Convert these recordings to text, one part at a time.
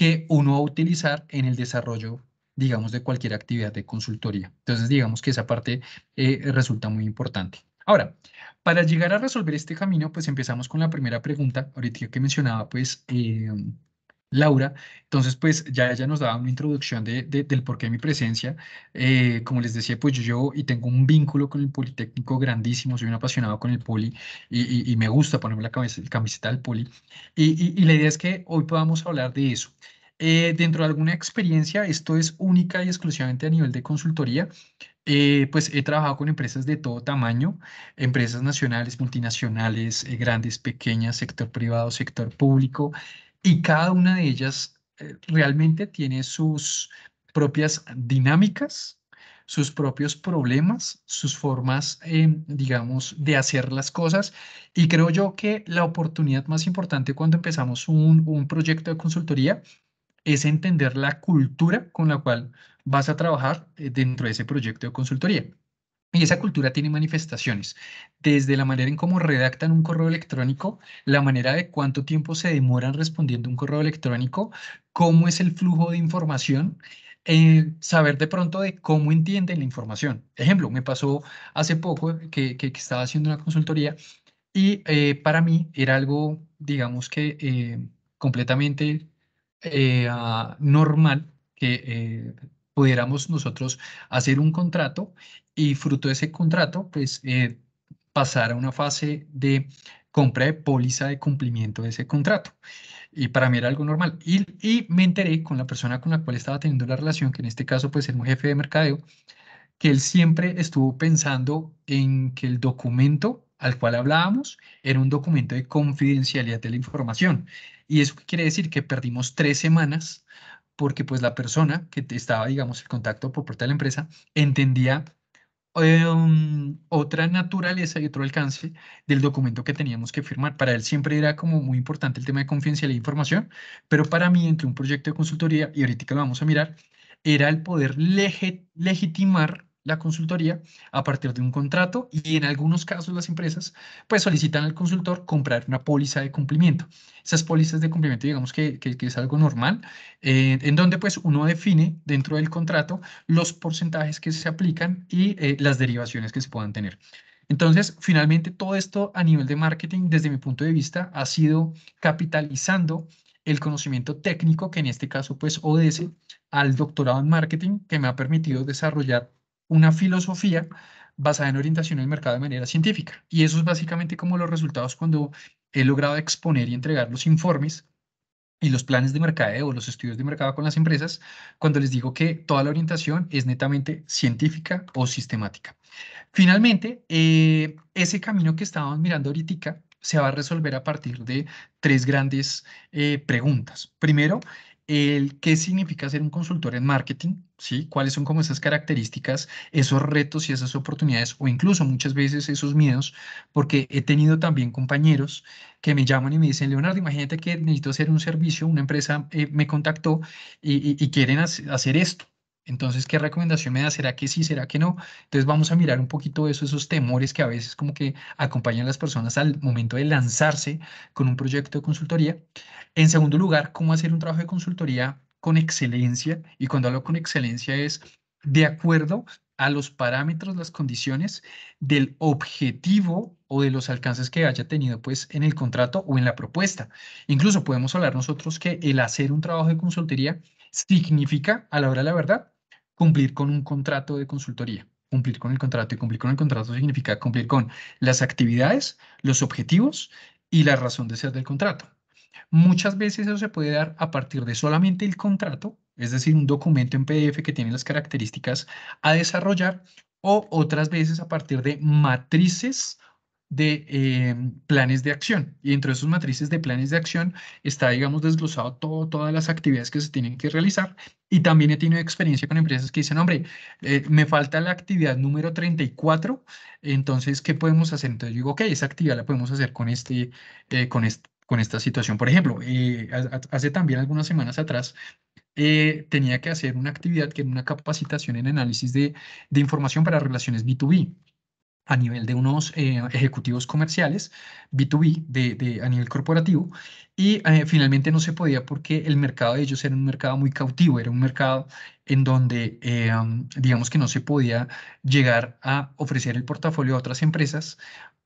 que uno va a utilizar en el desarrollo, digamos, de cualquier actividad de consultoría. Entonces, digamos que esa parte eh, resulta muy importante. Ahora, para llegar a resolver este camino, pues empezamos con la primera pregunta, ahorita que mencionaba, pues, em, Laura. Entonces, pues ya ella nos daba una introducción de, del porqué de mi presencia. Eh, como les decía, pues yo y tengo un vínculo con el Politécnico grandísimo, soy un apasionado con el Poli y, me gusta ponerme la camiseta del Poli. Y, la idea es que hoy podamos hablar de eso. Eh, dentro de alguna experiencia, esto es única y exclusivamente a nivel de consultoría, eh, pues he trabajado con empresas de todo tamaño, empresas nacionales, multinacionales, grandes, pequeñas, sector privado, sector público y cada una de ellas eh, realmente tiene sus propias dinámicas, sus propios problemas, sus formas, em, digamos, de hacer las cosas. Y creo yo que la oportunidad más importante cuando empezamos un, proyecto de consultoría es entender la cultura con la cual vas a trabajar eh, dentro de ese proyecto de consultoría. Y esa cultura tiene manifestaciones, desde la manera en cómo redactan un correo electrónico, la manera de cuánto tiempo se demoran respondiendo un correo electrónico, cómo es el flujo de información, eh, saber de pronto de cómo entienden la información. Ejemplo, me pasó hace poco que, estaba haciendo una consultoría y eh, para mí era algo, digamos que eh, completamente ah, normal que pudiéramos nosotros hacer un contrato y fruto de ese contrato, pues eh, pasar a una fase de compra de póliza de cumplimiento de ese contrato. Y para mí era algo normal. Y, y me enteré con la persona con la cual estaba teniendo la relación, que en este caso pues era un jefe de mercadeo, que él siempre estuvo pensando en que el documento al cual hablábamos era un documento de confidencialidad de la información. Y eso quiere decir que perdimos tres semanas porque pues la persona que estaba, digamos, el contacto por parte de la empresa entendía em, otra naturaleza y otro alcance del documento que teníamos que firmar. Para él siempre era como muy importante el tema de y la e información, pero para mí entre un proyecto de consultoría, y ahorita lo vamos a mirar, era el poder legitimar la consultoría a partir de un contrato y en algunos casos las empresas pues solicitan al consultor comprar una póliza de cumplimiento. Esas pólizas de cumplimiento digamos que, es algo normal eh, en donde pues uno define dentro del contrato los porcentajes que se aplican y eh, las derivaciones que se puedan tener. Entonces, finalmente, todo esto a nivel de marketing, desde mi punto de vista, ha sido capitalizando el conocimiento técnico que en este caso pues obedece al doctorado en marketing que me ha permitido desarrollar una filosofía basada en orientación al mercado de manera científica. Y eso es básicamente como los resultados cuando he logrado exponer y entregar los informes y los planes de mercadeo o los estudios de mercado con las empresas, cuando les digo que toda la orientación es netamente científica o sistemática. Finalmente, eh, ese camino que estábamos mirando ahorita se va a resolver a partir de tres grandes eh, preguntas. Primero, el qué significa ser un consultor en marketing, ¿sí? cuáles son como esas características, esos retos y esas oportunidades o incluso muchas veces esos miedos, porque he tenido también compañeros que me llaman y me dicen, Leonardo, imagínate que necesito hacer un servicio, una empresa eh, me contactó y quieren hacer esto. Entonces, ¿qué recomendación me da? ¿Será que sí? ¿Será que no? Entonces vamos a mirar un poquito eso, esos temores que a veces como que acompañan a las personas al momento de lanzarse con un proyecto de consultoría. En segundo lugar, cómo hacer un trabajo de consultoría con excelencia. Y cuando hablo con excelencia es de acuerdo a los parámetros, las condiciones del objetivo o de los alcances que haya tenido pues en el contrato o en la propuesta. Incluso podemos hablar nosotros que el hacer un trabajo de consultoría significa, a la hora de la verdad, cumplir con un contrato de consultoría. Cumplir con el contrato y cumplir con el contrato significa cumplir con las actividades, los objetivos y la razón de ser del contrato. Muchas veces eso se puede dar a partir de solamente el contrato, es decir, un documento en PDF que tiene las características a desarrollar, o otras veces a partir de matrices de eh, planes de acción. Y dentro de sus matrices de planes de acción está, digamos, desglosado todo, todas las actividades que se tienen que realizar. Y también he tenido experiencia con empresas que dicen, hombre, eh, me falta la actividad número 34, entonces, ¿qué podemos hacer? Entonces digo, ok, esa actividad la podemos hacer con, este, eh, con, con esta situación. Por ejemplo, hace también algunas semanas atrás tenía que hacer una actividad que era una capacitación en análisis de, información para relaciones B2B a nivel de unos eh, ejecutivos comerciales, B2B, de, a nivel corporativo, y eh, finalmente no se podía porque el mercado de ellos era un mercado muy cautivo, era un mercado en donde, eh, digamos que no se podía llegar a ofrecer el portafolio a otras empresas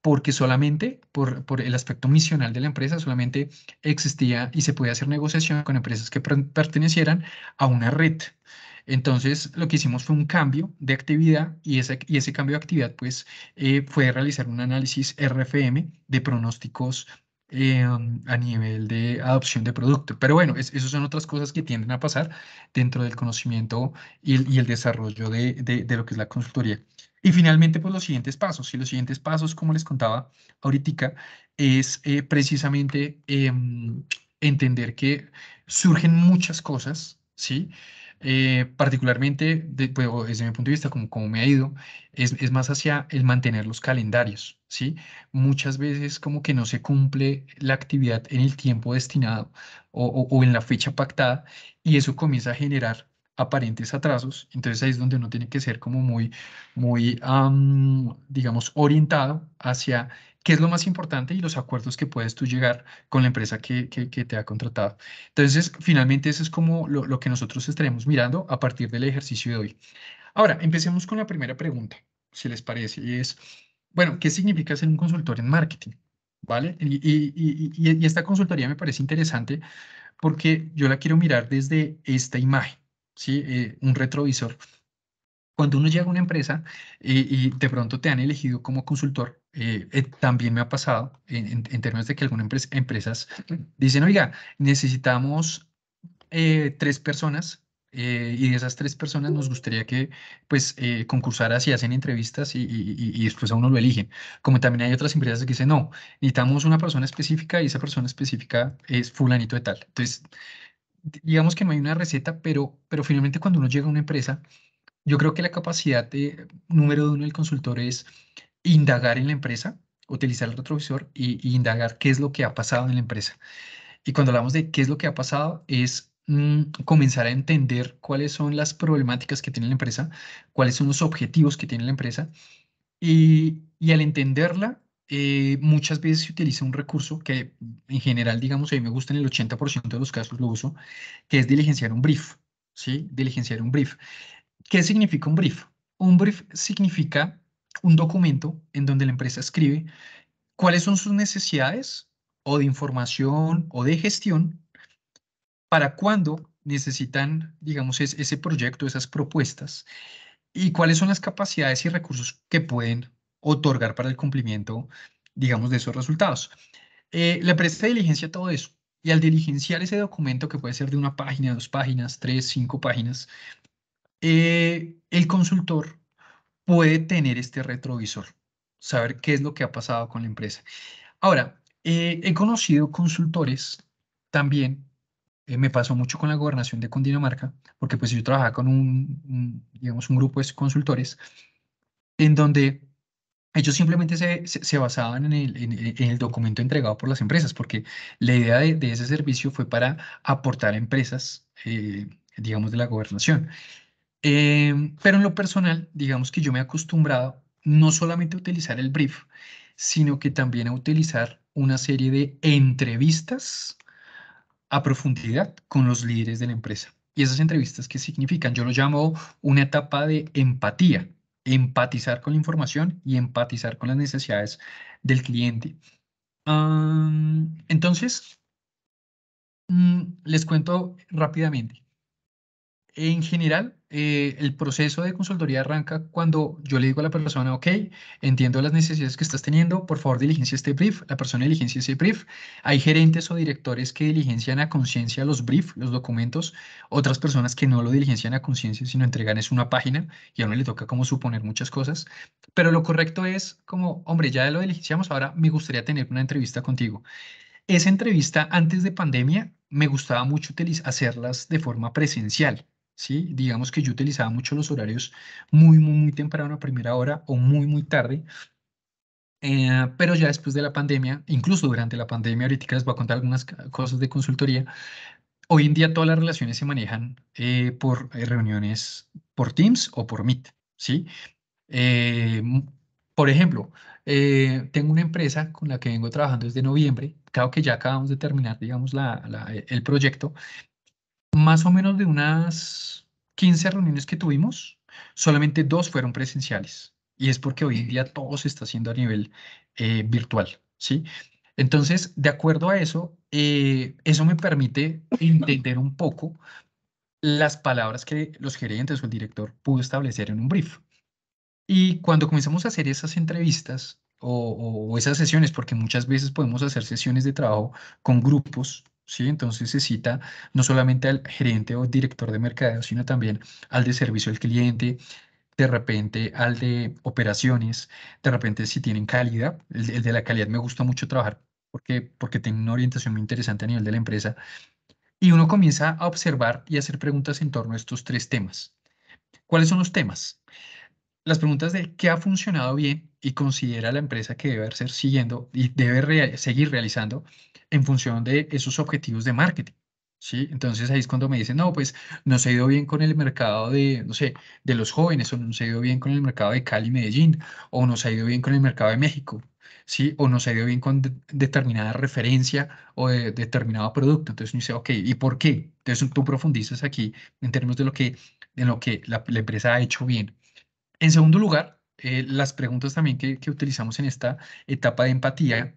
porque solamente por, por, el aspecto misional de la empresa, solamente existía y se podía hacer negociación con empresas que pertenecieran a una red. Entonces, lo que hicimos fue un cambio de actividad y ese, y ese cambio de actividad pues, eh, fue realizar un análisis RFM de pronósticos eh, a nivel de adopción de producto. Pero bueno, esas son otras cosas que tienden a pasar dentro del conocimiento y el, desarrollo de, lo que es la consultoría. Y finalmente, pues los siguientes pasos. Y los siguientes pasos, como les contaba ahorita, es eh, precisamente em, entender que surgen muchas cosas, ¿sí? sí eh, particularmente pues, desde mi punto de vista, como, como me ha ido, es, más hacia el mantener los calendarios, ¿sí? Muchas veces como que no se cumple la actividad en el tiempo destinado o, en la fecha pactada y eso comienza a generar aparentes atrasos, entonces ahí es donde uno tiene que ser como muy, muy, digamos, orientado hacia qué es lo más importante y los acuerdos que puedes tú llegar con la empresa que, te ha contratado. Entonces, finalmente, eso es como lo, que nosotros estaremos mirando a partir del ejercicio de hoy. Ahora, empecemos con la primera pregunta, si les parece, y es, bueno, ¿qué significa ser un consultor en marketing? ¿Vale? Y, esta consultoría me parece interesante porque yo la quiero mirar desde esta imagen, ¿sí? Eh, un retrovisor. Cuando uno llega a una empresa eh, y de pronto te han elegido como consultor, eh, eh, también me ha pasado en, en, términos de que algunas empresas dicen, oiga, necesitamos eh, tres personas y de esas tres personas nos gustaría que pues concursaras y hacen entrevistas y, y, y, después a uno lo eligen. Como también hay otras empresas que dicen, no, necesitamos una persona específica y esa persona específica es fulanito de tal. Entonces, digamos que no hay una receta, pero, pero finalmente cuando uno llega a una empresa, yo creo que la capacidad de, número uno del consultor es indagar en la empresa, utilizar el retrovisor e indagar qué es lo que ha pasado en la empresa. Y cuando hablamos de qué es lo que ha pasado, es mm, comenzar a entender cuáles son las problemáticas que tiene la empresa, cuáles son los objetivos que tiene la empresa. Y, al entenderla, eh, muchas veces se utiliza un recurso que en general, digamos, a mí me gusta en el 80% de los casos lo uso, que es diligenciar un brief. ¿Sí? Diligenciar un brief. ¿Qué significa un brief? Un brief significa un documento en donde la empresa escribe cuáles son sus necesidades o de información o de gestión para cuándo necesitan, digamos, ese proyecto, esas propuestas y cuáles son las capacidades y recursos que pueden otorgar para el cumplimiento, digamos, de esos resultados. Eh, la empresa diligencia todo eso y al diligenciar ese documento, que puede ser de una página, dos páginas, tres, cinco páginas, eh, el consultor puede tener este retrovisor, saber qué es lo que ha pasado con la empresa. Ahora, eh, he conocido consultores también, eh, me pasó mucho con la gobernación de Cundinamarca, porque pues yo trabajaba con un, digamos, un grupo de consultores, en donde ellos simplemente se, se, basaban en el, en, el, documento entregado por las empresas, porque la idea de, ese servicio fue para aportar a empresas, eh, digamos, de la gobernación. Eh, pero en lo personal, digamos que yo me he acostumbrado no solamente a utilizar el brief, sino que también a utilizar una serie de entrevistas a profundidad con los líderes de la empresa. ¿Y esas entrevistas qué significan? Yo lo llamo una etapa de empatía, empatizar con la información y empatizar con las necesidades del cliente. Ah, entonces, mm, les cuento rápidamente en general, eh, el proceso de consultoría arranca cuando yo le digo a la persona, ok, entiendo las necesidades que estás teniendo, por favor diligencia este brief, la persona diligencia ese brief. Hay gerentes o directores que diligencian a conciencia los brief, los documentos, otras personas que no lo diligencian a conciencia, sino entregan es una página y a uno le toca como suponer muchas cosas. Pero lo correcto es como, hombre, ya lo diligenciamos, ahora me gustaría tener una entrevista contigo. Esa entrevista antes de pandemia me gustaba mucho hacerlas de forma presencial ¿sí? Digamos que yo utilizaba mucho los horarios muy, muy, muy temprano a primera hora o muy, muy tarde. Eh, pero ya después de la pandemia, incluso durante la pandemia, ahorita les voy a contar algunas cosas de consultoría. Hoy en día todas las relaciones se manejan eh, por eh, reuniones por Teams o por Meet, ¿sí? por ejemplo, tengo una empresa con la que vengo trabajando desde noviembre. Claro que ya acabamos de terminar, digamos, el proyecto, más o menos de unas 15 reuniones que tuvimos, solamente dos fueron presenciales. Y es porque hoy en día todo se está haciendo a nivel eh, virtual, ¿sí? Entonces, de acuerdo a eso, eh, eso me permite entender un poco las palabras que los gerentes o el director pudo establecer en un brief. Y cuando comenzamos a hacer esas entrevistas o, esas sesiones, porque muchas veces podemos hacer sesiones de trabajo con grupos ¿sí? Entonces se cita no solamente al gerente o director de mercadeo, sino también al de servicio al cliente, de repente al de operaciones, de repente si tienen calidad, el, de la calidad me gusta mucho trabajar porque, porque tiene una orientación muy interesante a nivel de la empresa. Y uno comienza a observar y hacer preguntas en torno a estos tres temas. ¿Cuáles son los temas? Las preguntas de qué ha funcionado bien y considera la empresa que debe ser siguiendo y debe seguir realizando en función de esos objetivos de marketing. ¿Sí? Entonces ahí es cuando me dicen, no, pues no se ha ido bien con el mercado de, no sé, de los jóvenes, o no se ha ido bien con el mercado de Cali, y Medellín, o no se ha ido bien con el mercado de México, ¿sí? O no se ha ido bien con determinada referencia o de, determinado producto. Entonces me dice, ok, ¿y por qué? Entonces tú profundizas aquí en términos de lo que, en lo que la, empresa ha hecho bien. En segundo lugar, eh, las preguntas también que, utilizamos en esta etapa de empatía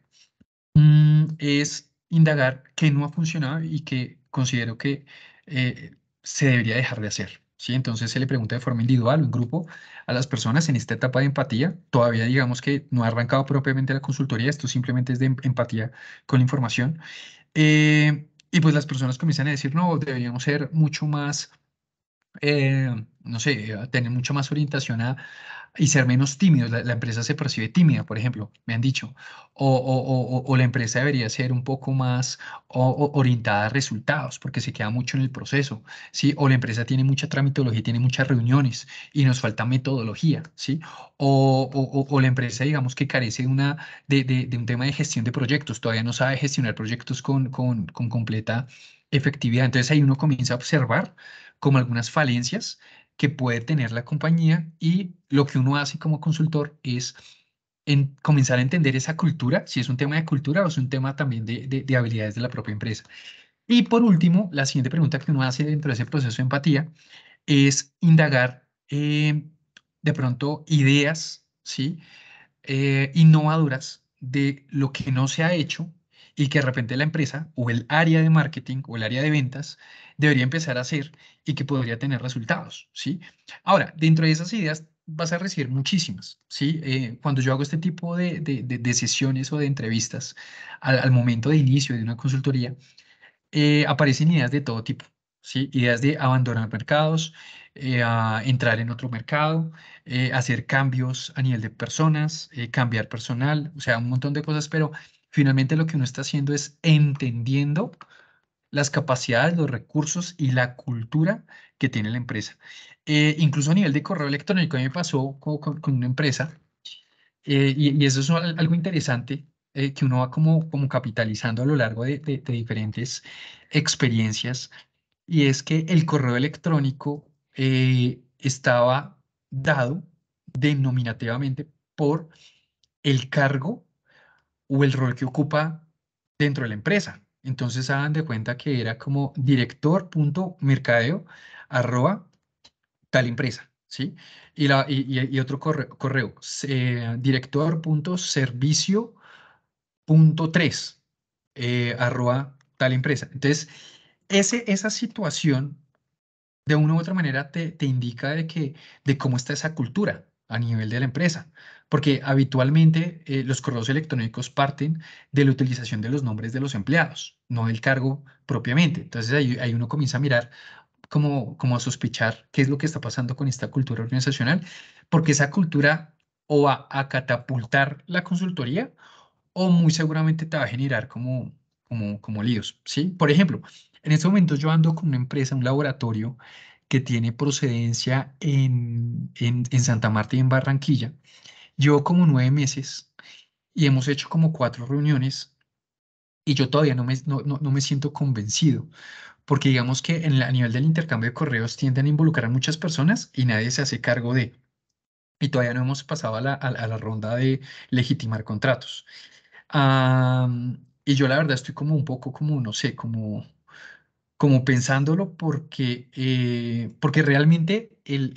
mm, es indagar qué no ha funcionado y que considero que eh, se debería dejar de hacer. ¿sí? Entonces se le pregunta de forma individual o en grupo a las personas en esta etapa de empatía. Todavía digamos que no ha arrancado propiamente la consultoría, esto simplemente es de em-, empatía con la información. Eh, y pues las personas comienzan a decir, no, deberíamos ser mucho más, eh, no sé, tener mucho más orientación a, y ser menos tímidos. La, empresa se percibe tímida, por ejemplo, me han dicho, o, la empresa debería ser un poco más orientada a resultados, porque se queda mucho en el proceso, ¿sí? O la empresa tiene mucha tramitología, tiene muchas reuniones y nos falta metodología, ¿sí? O, la empresa, digamos, que carece de, de, un tema de gestión de proyectos, todavía no sabe gestionar proyectos con, con, con completa efectividad. Entonces ahí uno comienza a observar como algunas falencias que puede tener la compañía y lo que uno hace como consultor es comenzar a entender esa cultura, si es un tema de cultura o es un tema también de, habilidades de la propia empresa. Y por último, la siguiente pregunta que uno hace dentro de ese proceso de empatía es indagar eh, de pronto ideas, ¿sí? Eh, innovadoras de lo que no se ha hecho y que de repente la empresa o el área de marketing o el área de ventas debería empezar a hacer y que podría tener resultados, ¿sí? Ahora, dentro de esas ideas vas a recibir muchísimas, ¿sí? Eh, cuando yo hago este tipo de, de, de sesiones o de entrevistas al, momento de inicio de una consultoría, eh, aparecen ideas de todo tipo, ¿sí? Ideas de abandonar mercados, eh, a entrar en otro mercado, hacer cambios a nivel de personas, cambiar personal, o sea, un montón de cosas, pero Finalmente lo que uno está haciendo es entendiendo las capacidades, los recursos y la cultura que tiene la empresa. Eh, incluso a nivel de correo electrónico, a mí me pasó con, con, una empresa, eh, y, eso es algo interesante eh, que uno va como, como capitalizando a lo largo de, de, de diferentes experiencias, y es que el correo electrónico estaba dado denominativamente por el cargo o el rol que ocupa dentro de la empresa. Entonces hagan de cuenta que era como director.mercadeo arroba tal empresa, ¿sí? Y, la, y, otro correo, director.servicio.3 eh, arroba tal empresa. Entonces, ese, esa situación de una u otra manera te, indica de, de cómo está esa cultura, a nivel de la empresa, porque habitualmente eh, los correos electrónicos parten de la utilización de los nombres de los empleados, no del cargo propiamente. Entonces ahí, ahí uno comienza a mirar, como, como a sospechar qué es lo que está pasando con esta cultura organizacional, porque esa cultura o va a catapultar la consultoría o muy seguramente te va a generar como, como, como líos, ¿sí? Por ejemplo, en este momento yo ando con una empresa, un laboratorio que tiene procedencia en, en, Santa Marta y en Barranquilla. Llevo como nueve meses y hemos hecho como cuatro reuniones y yo todavía no me, no, me siento convencido, porque digamos que en a nivel del intercambio de correos tienden a involucrar a muchas personas y nadie se hace cargo de. Y todavía no hemos pasado a la, ronda de legitimar contratos. y yo la verdad estoy como un poco como, no sé, como como pensándolo porque, eh, porque realmente el,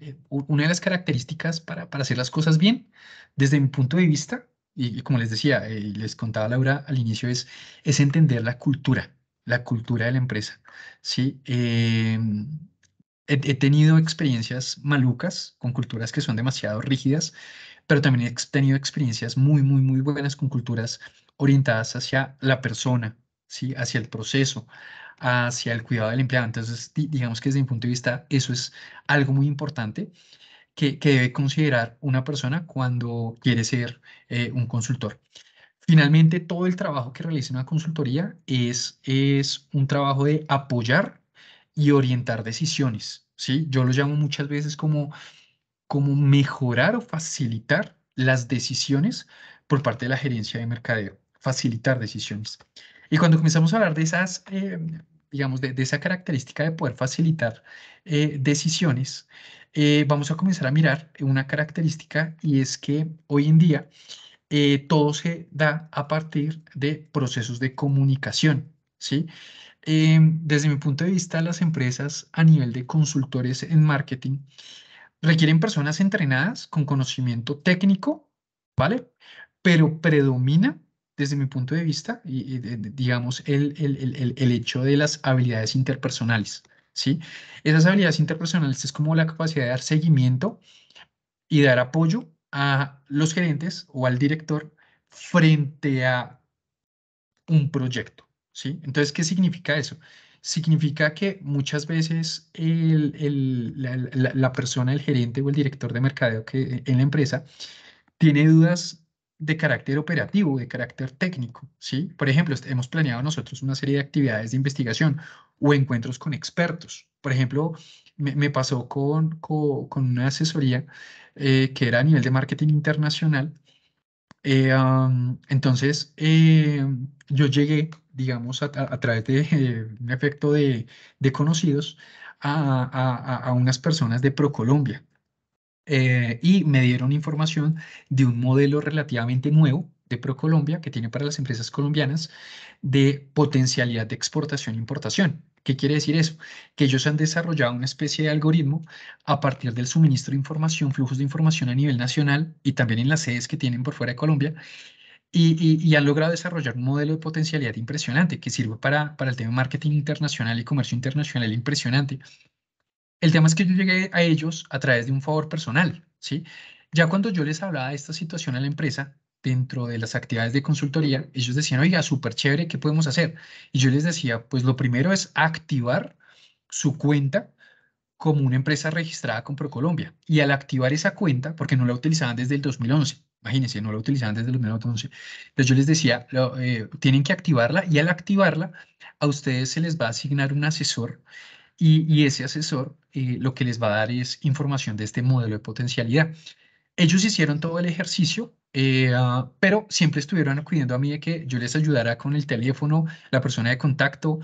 eh, una de las características para, para, hacer las cosas bien, desde mi punto de vista, y, como les decía, eh, les contaba Laura al inicio, es, es entender la cultura, la cultura de la empresa. ¿sí? he, he, tenido experiencias malucas con culturas que son demasiado rígidas, pero también he tenido experiencias muy, muy, muy buenas con culturas orientadas hacia la persona, ¿sí? hacia el proceso, hacia el cuidado del empleado. Entonces, digamos que desde mi punto de vista, eso es algo muy importante que, debe considerar una persona cuando quiere ser eh, un consultor. Finalmente, todo el trabajo que realiza una consultoría es, es un trabajo de apoyar y orientar decisiones. ¿sí? Yo lo llamo muchas veces como, como mejorar o facilitar las decisiones por parte de la gerencia de mercadeo, facilitar decisiones. Y cuando comenzamos a hablar de esas eh, digamos, de, esa característica de poder facilitar eh, decisiones, eh, vamos a comenzar a mirar una característica y es que hoy en día eh, todo se da a partir de procesos de comunicación, ¿sí? desde mi punto de vista, las empresas a nivel de consultores en marketing requieren personas entrenadas con conocimiento técnico, ¿vale? Pero predomina desde mi punto de vista, digamos, el, el, hecho de las habilidades interpersonales. ¿sí? Esas habilidades interpersonales es como la capacidad de dar seguimiento y dar apoyo a los gerentes o al director frente a un proyecto. ¿sí? Entonces, ¿qué significa eso? Significa que muchas veces el, la, persona, el gerente o el director de mercadeo que, en la empresa tiene dudas de carácter operativo, de carácter técnico, ¿sí? Por ejemplo, hemos planeado nosotros una serie de actividades de investigación o encuentros con expertos. Por ejemplo, me, pasó con, una asesoría eh, que era a nivel de marketing internacional. Eh, entonces, em, yo llegué, digamos, a, través de un efecto de, de conocidos a, a, unas personas de ProColombia, eh, y me dieron información de un modelo relativamente nuevo de ProColombia que tiene para las empresas colombianas de potencialidad de exportación e importación. ¿Qué quiere decir eso? Que ellos han desarrollado una especie de algoritmo a partir del suministro de información, flujos de información a nivel nacional y también en las sedes que tienen por fuera de Colombia, y, han logrado desarrollar un modelo de potencialidad impresionante que sirve para, para el tema de marketing internacional y comercio internacional impresionante, el tema es que yo llegué a ellos a través de un favor personal, ¿sí? Ya cuando yo les hablaba de esta situación a la empresa, dentro de las actividades de consultoría, ellos decían, oiga, súper chévere, ¿qué podemos hacer? Y yo les decía, pues lo primero es activar su cuenta como una empresa registrada con ProColombia. Y al activar esa cuenta, porque no la utilizaban desde el 2011, imagínense, no la utilizaban desde el 2011, entonces yo les decía, eh, tienen que activarla y al activarla, a ustedes se les va a asignar un asesor y, ese asesor eh, lo que les va a dar es información de este modelo de potencialidad. Ellos hicieron todo el ejercicio, eh, ah, pero siempre estuvieron acudiendo a mí de que yo les ayudara con el teléfono, la persona de contacto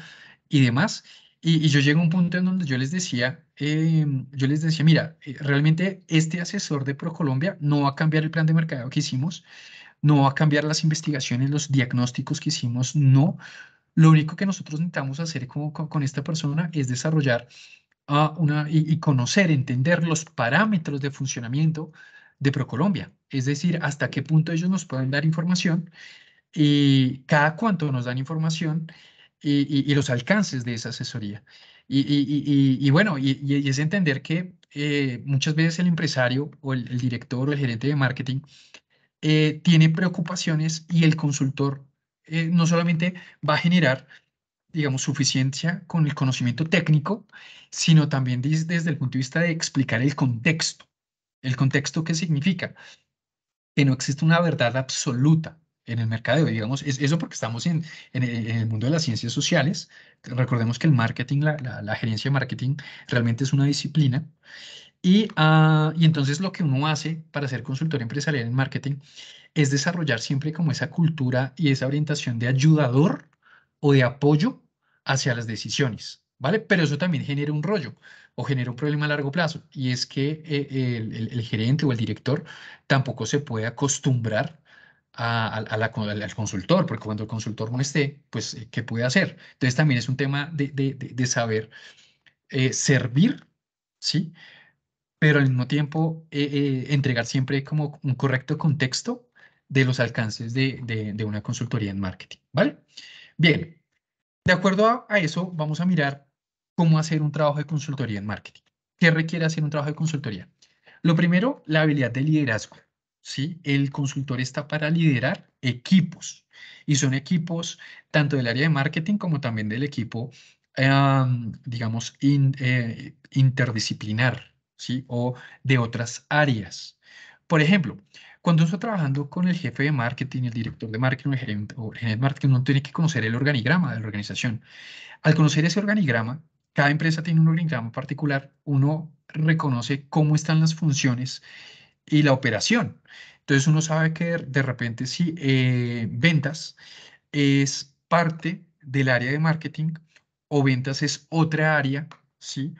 y demás. Y, yo llegué a un punto en donde yo les decía, em, yo les decía, mira, eh, realmente este asesor de ProColombia no va a cambiar el plan de mercado que hicimos, no va a cambiar las investigaciones, los diagnósticos que hicimos, no, lo único que nosotros necesitamos hacer con, esta persona es desarrollar una, y, conocer, entender los parámetros de funcionamiento de ProColombia, es decir, hasta qué punto ellos nos pueden dar información y cada cuánto nos dan información y, los alcances de esa asesoría. Y, bueno, y, es entender que eh, muchas veces el empresario o el, director o el gerente de marketing eh, tiene preocupaciones y el consultor eh, no solamente va a generar, digamos, suficiencia con el conocimiento técnico, sino también desde el punto de vista de explicar el contexto. ¿El contexto qué significa? Que no existe una verdad absoluta en el mercado digamos, es eso porque estamos en, el mundo de las ciencias sociales. Recordemos que el marketing, la gerencia de marketing realmente es una disciplina Ah, y, entonces lo que uno hace para ser consultor empresarial en marketing es desarrollar siempre como esa cultura y esa orientación de ayudador o de apoyo hacia las decisiones, ¿vale? Pero eso también genera un rollo o genera un problema a largo plazo y es que eh, el, gerente o el director tampoco se puede acostumbrar a, al consultor, porque cuando el consultor no esté, pues, eh, ¿qué puede hacer? Entonces también es un tema de, saber eh, servir, ¿sí? pero al mismo tiempo eh, eh, entregar siempre como un correcto contexto de los alcances de, de, una consultoría en marketing, ¿vale? Bien, de acuerdo a, eso, vamos a mirar cómo hacer un trabajo de consultoría en marketing. ¿Qué requiere hacer un trabajo de consultoría? Lo primero, la habilidad de liderazgo, ¿sí? El consultor está para liderar equipos y son equipos tanto del área de marketing como también del equipo, digamos, eh, interdisciplinar, ¿sí? O de otras áreas. Por ejemplo, cuando uno está trabajando con el jefe de marketing, el director de marketing, o el gerente de marketing, uno tiene que conocer el organigrama de la organización. Al conocer ese organigrama, cada empresa tiene un organigrama particular, uno reconoce cómo están las funciones y la operación. Entonces uno sabe que de repente si eh, ventas es parte del área de marketing o ventas es otra área, ¿sí?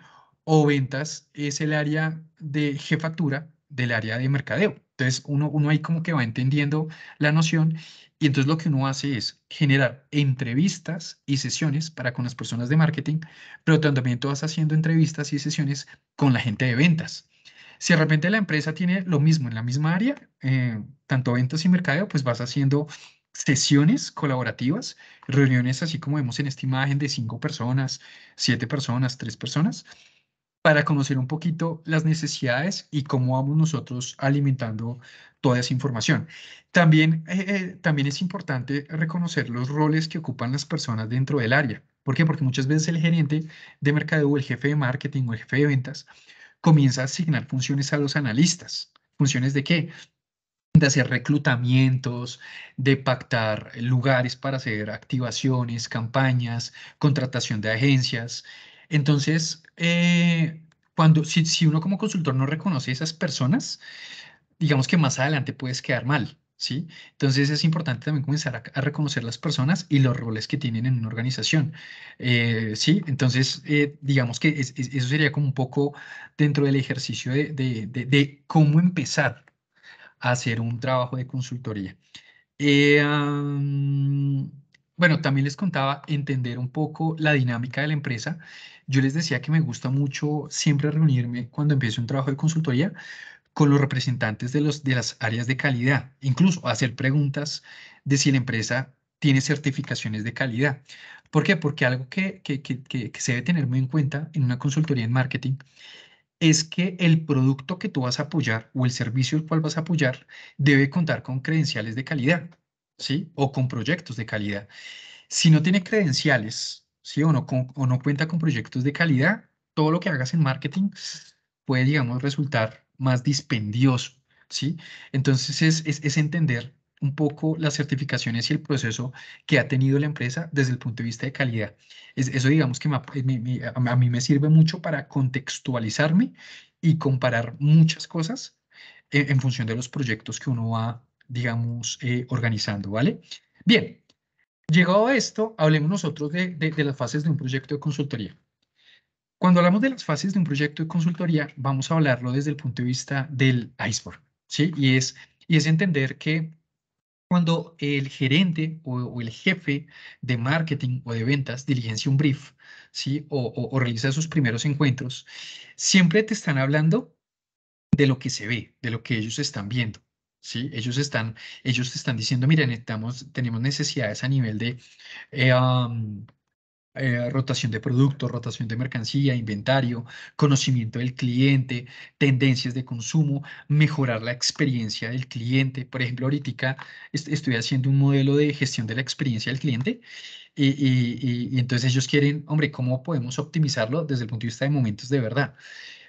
o ventas es el área de jefatura del área de mercadeo. Entonces uno, uno ahí como que va entendiendo la noción y entonces lo que uno hace es generar entrevistas y sesiones para con las personas de marketing, pero también tú vas haciendo entrevistas y sesiones con la gente de ventas. Si de repente la empresa tiene lo mismo en la misma área, eh, tanto ventas y mercadeo, pues vas haciendo sesiones colaborativas, reuniones así como vemos en esta imagen de cinco personas, siete personas, tres personas, para conocer un poquito las necesidades y cómo vamos nosotros alimentando toda esa información. También, eh, eh, también es importante reconocer los roles que ocupan las personas dentro del área. ¿Por qué? Porque muchas veces el gerente de mercadeo, el jefe de marketing o el jefe de ventas comienza a asignar funciones a los analistas. ¿Funciones de qué? de hacer reclutamientos, de pactar lugares para hacer activaciones, campañas, contratación de agencias, entonces, eh, cuando, si, uno como consultor no reconoce esas personas, digamos que más adelante puedes quedar mal. ¿Sí? Entonces es importante también comenzar a, reconocer las personas y los roles que tienen en una organización, eh, ¿sí? Entonces, eh, digamos que eso sería como un poco dentro del ejercicio de, cómo empezar a hacer un trabajo de consultoría. Eh, bueno, también les contaba entender un poco la dinámica de la empresa. Yo les decía que me gusta mucho siempre reunirme cuando empiezo un trabajo de consultoría con los representantes de, los, de las áreas de calidad, incluso hacer preguntas de si la empresa tiene certificaciones de calidad. ¿Por qué? Porque algo que, que se debe tener muy en cuenta en una consultoría en marketing es que el producto que tú vas a apoyar o el servicio al cual vas a apoyar debe contar con credenciales de calidad. ¿sí? O con proyectos de calidad. Si no tiene credenciales, ¿sí? O no, o no cuenta con proyectos de calidad, todo lo que hagas en marketing puede, digamos, resultar más dispendioso, ¿sí? Entonces es, entender un poco las certificaciones y el proceso que ha tenido la empresa desde el punto de vista de calidad. eso digamos que a mí me sirve mucho para contextualizarme y comparar muchas cosas en, en función de los proyectos que uno va digamos, eh, organizando, ¿vale? Bien, llegado a esto, hablemos nosotros de, las fases de un proyecto de consultoría. Cuando hablamos de las fases de un proyecto de consultoría, vamos a hablarlo desde el punto de vista del iceberg, ¿sí? Y es, y es entender que cuando el gerente o, el jefe de marketing o de ventas diligencia un brief, ¿sí? o, realiza sus primeros encuentros, siempre te están hablando de lo que se ve, de lo que ellos están viendo. Ellos están, ellos están diciendo, miren, tenemos necesidades a nivel de eh, eh, rotación de producto, rotación de mercancía, inventario, conocimiento del cliente, tendencias de consumo, mejorar la experiencia del cliente. Por ejemplo, ahorita estoy haciendo un modelo de gestión de la experiencia del cliente y, entonces ellos quieren, hombre, ¿cómo podemos optimizarlo desde el punto de vista de momentos de verdad?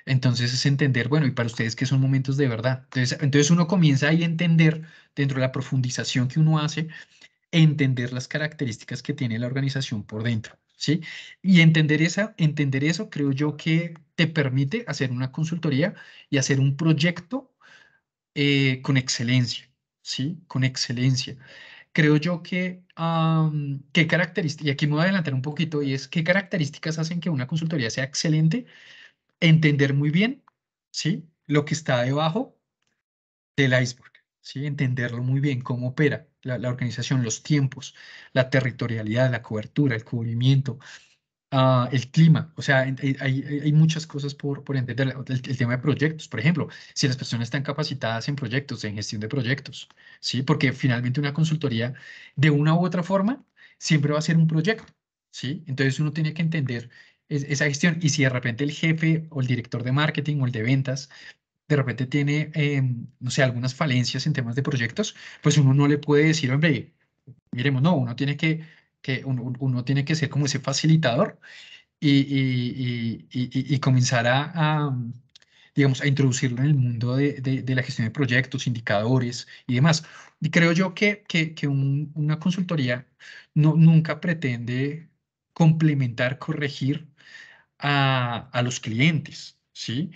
Entonces es entender, bueno, y para ustedes que son momentos de verdad. Entonces, uno comienza ahí a entender dentro de la profundización que uno hace, entender las características que tiene la organización por dentro. ¿Sí? Y entender, esa, entender eso creo yo que te permite hacer una consultoría y hacer un proyecto eh, con excelencia, ¿sí? Con excelencia. Creo yo que, qué características, y aquí me voy a adelantar un poquito, y es qué características hacen que una consultoría sea excelente entender muy bien, ¿sí? Lo que está debajo del iceberg, ¿sí? Entenderlo muy bien, cómo opera la, organización, los tiempos, la territorialidad, la cobertura, el cubrimiento, ah, el clima. O sea, hay, muchas cosas por, por entender. El, tema de proyectos, por ejemplo, si las personas están capacitadas en proyectos, en gestión de proyectos, ¿sí? Porque finalmente una consultoría, de una u otra forma, siempre va a ser un proyecto, ¿sí? Entonces uno tiene que entender esa gestión. Y si de repente el jefe o el director de marketing o el de ventas de repente tiene, em, no sé, algunas falencias en temas de proyectos, pues uno no le puede decir, hombre, miremos, no, uno tiene que, que uno, tiene que ser como ese facilitador y, y, y, comenzar a, digamos, a introducirlo en el mundo de, de, la gestión de proyectos, indicadores y demás. Y creo yo que, que, que una consultoría no, nunca pretende complementar, corregir a, a los clientes, ¿sí?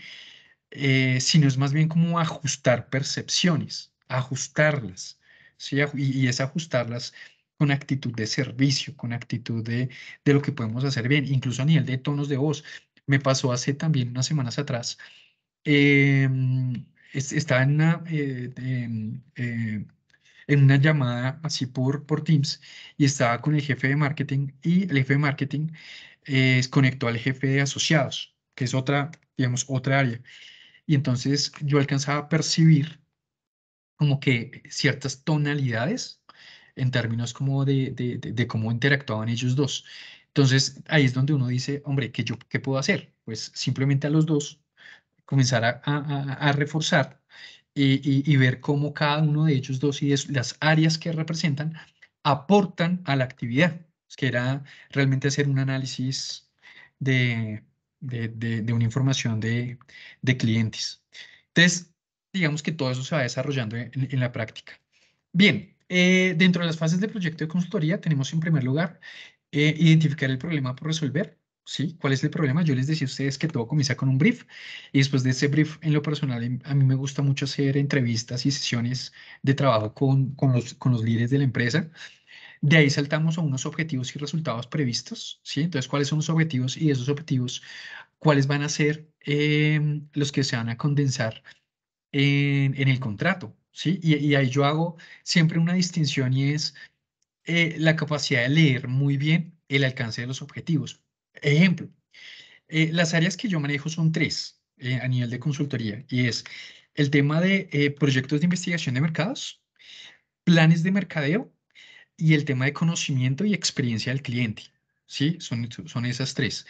Eh, sino es más bien como ajustar percepciones, ajustarlas, ¿sí? Y, y, es ajustarlas con actitud de servicio, con actitud de, de lo que podemos hacer bien, incluso a nivel de tonos de voz. Me pasó hace también unas semanas atrás, eh, estaba en una, eh, em, eh, en una llamada así por, por Teams y estaba con el jefe de marketing y el jefe de marketing eh, conectó al jefe de asociados, que es otra, digamos, otra área. Y entonces yo alcanzaba a percibir como que ciertas tonalidades en términos como de, de, cómo interactuaban ellos dos. Entonces ahí es donde uno dice, hombre, ¿qué, yo, qué puedo hacer? Pues simplemente a los dos comenzar a, reforzar y, ver cómo cada uno de ellos dos y las áreas que representan aportan a la actividad que era realmente hacer un análisis de, de, de, una información de, clientes. Entonces, digamos que todo eso se va desarrollando en, la práctica. Bien, eh, dentro de las fases de proyecto de consultoría tenemos en primer lugar eh, identificar el problema por resolver. ¿Sí? ¿Cuál es el problema? Yo les decía a ustedes que todo comienza con un brief y después de ese brief, en lo personal, em, a mí me gusta mucho hacer entrevistas y sesiones de trabajo con, con los, con los líderes de la empresa de ahí saltamos a unos objetivos y resultados previstos, ¿sí? Entonces, ¿cuáles son los objetivos y esos objetivos, cuáles van a ser em, los que se van a condensar en, el contrato, ¿sí? Y, ahí yo hago siempre una distinción y es eh, la capacidad de leer muy bien el alcance de los objetivos. Ejemplo, eh, las áreas que yo manejo son tres eh, a nivel de consultoría y es el tema de proyectos de investigación de mercados, planes de mercadeo y el tema de conocimiento y experiencia del cliente. ¿sí? Son, son esas tres.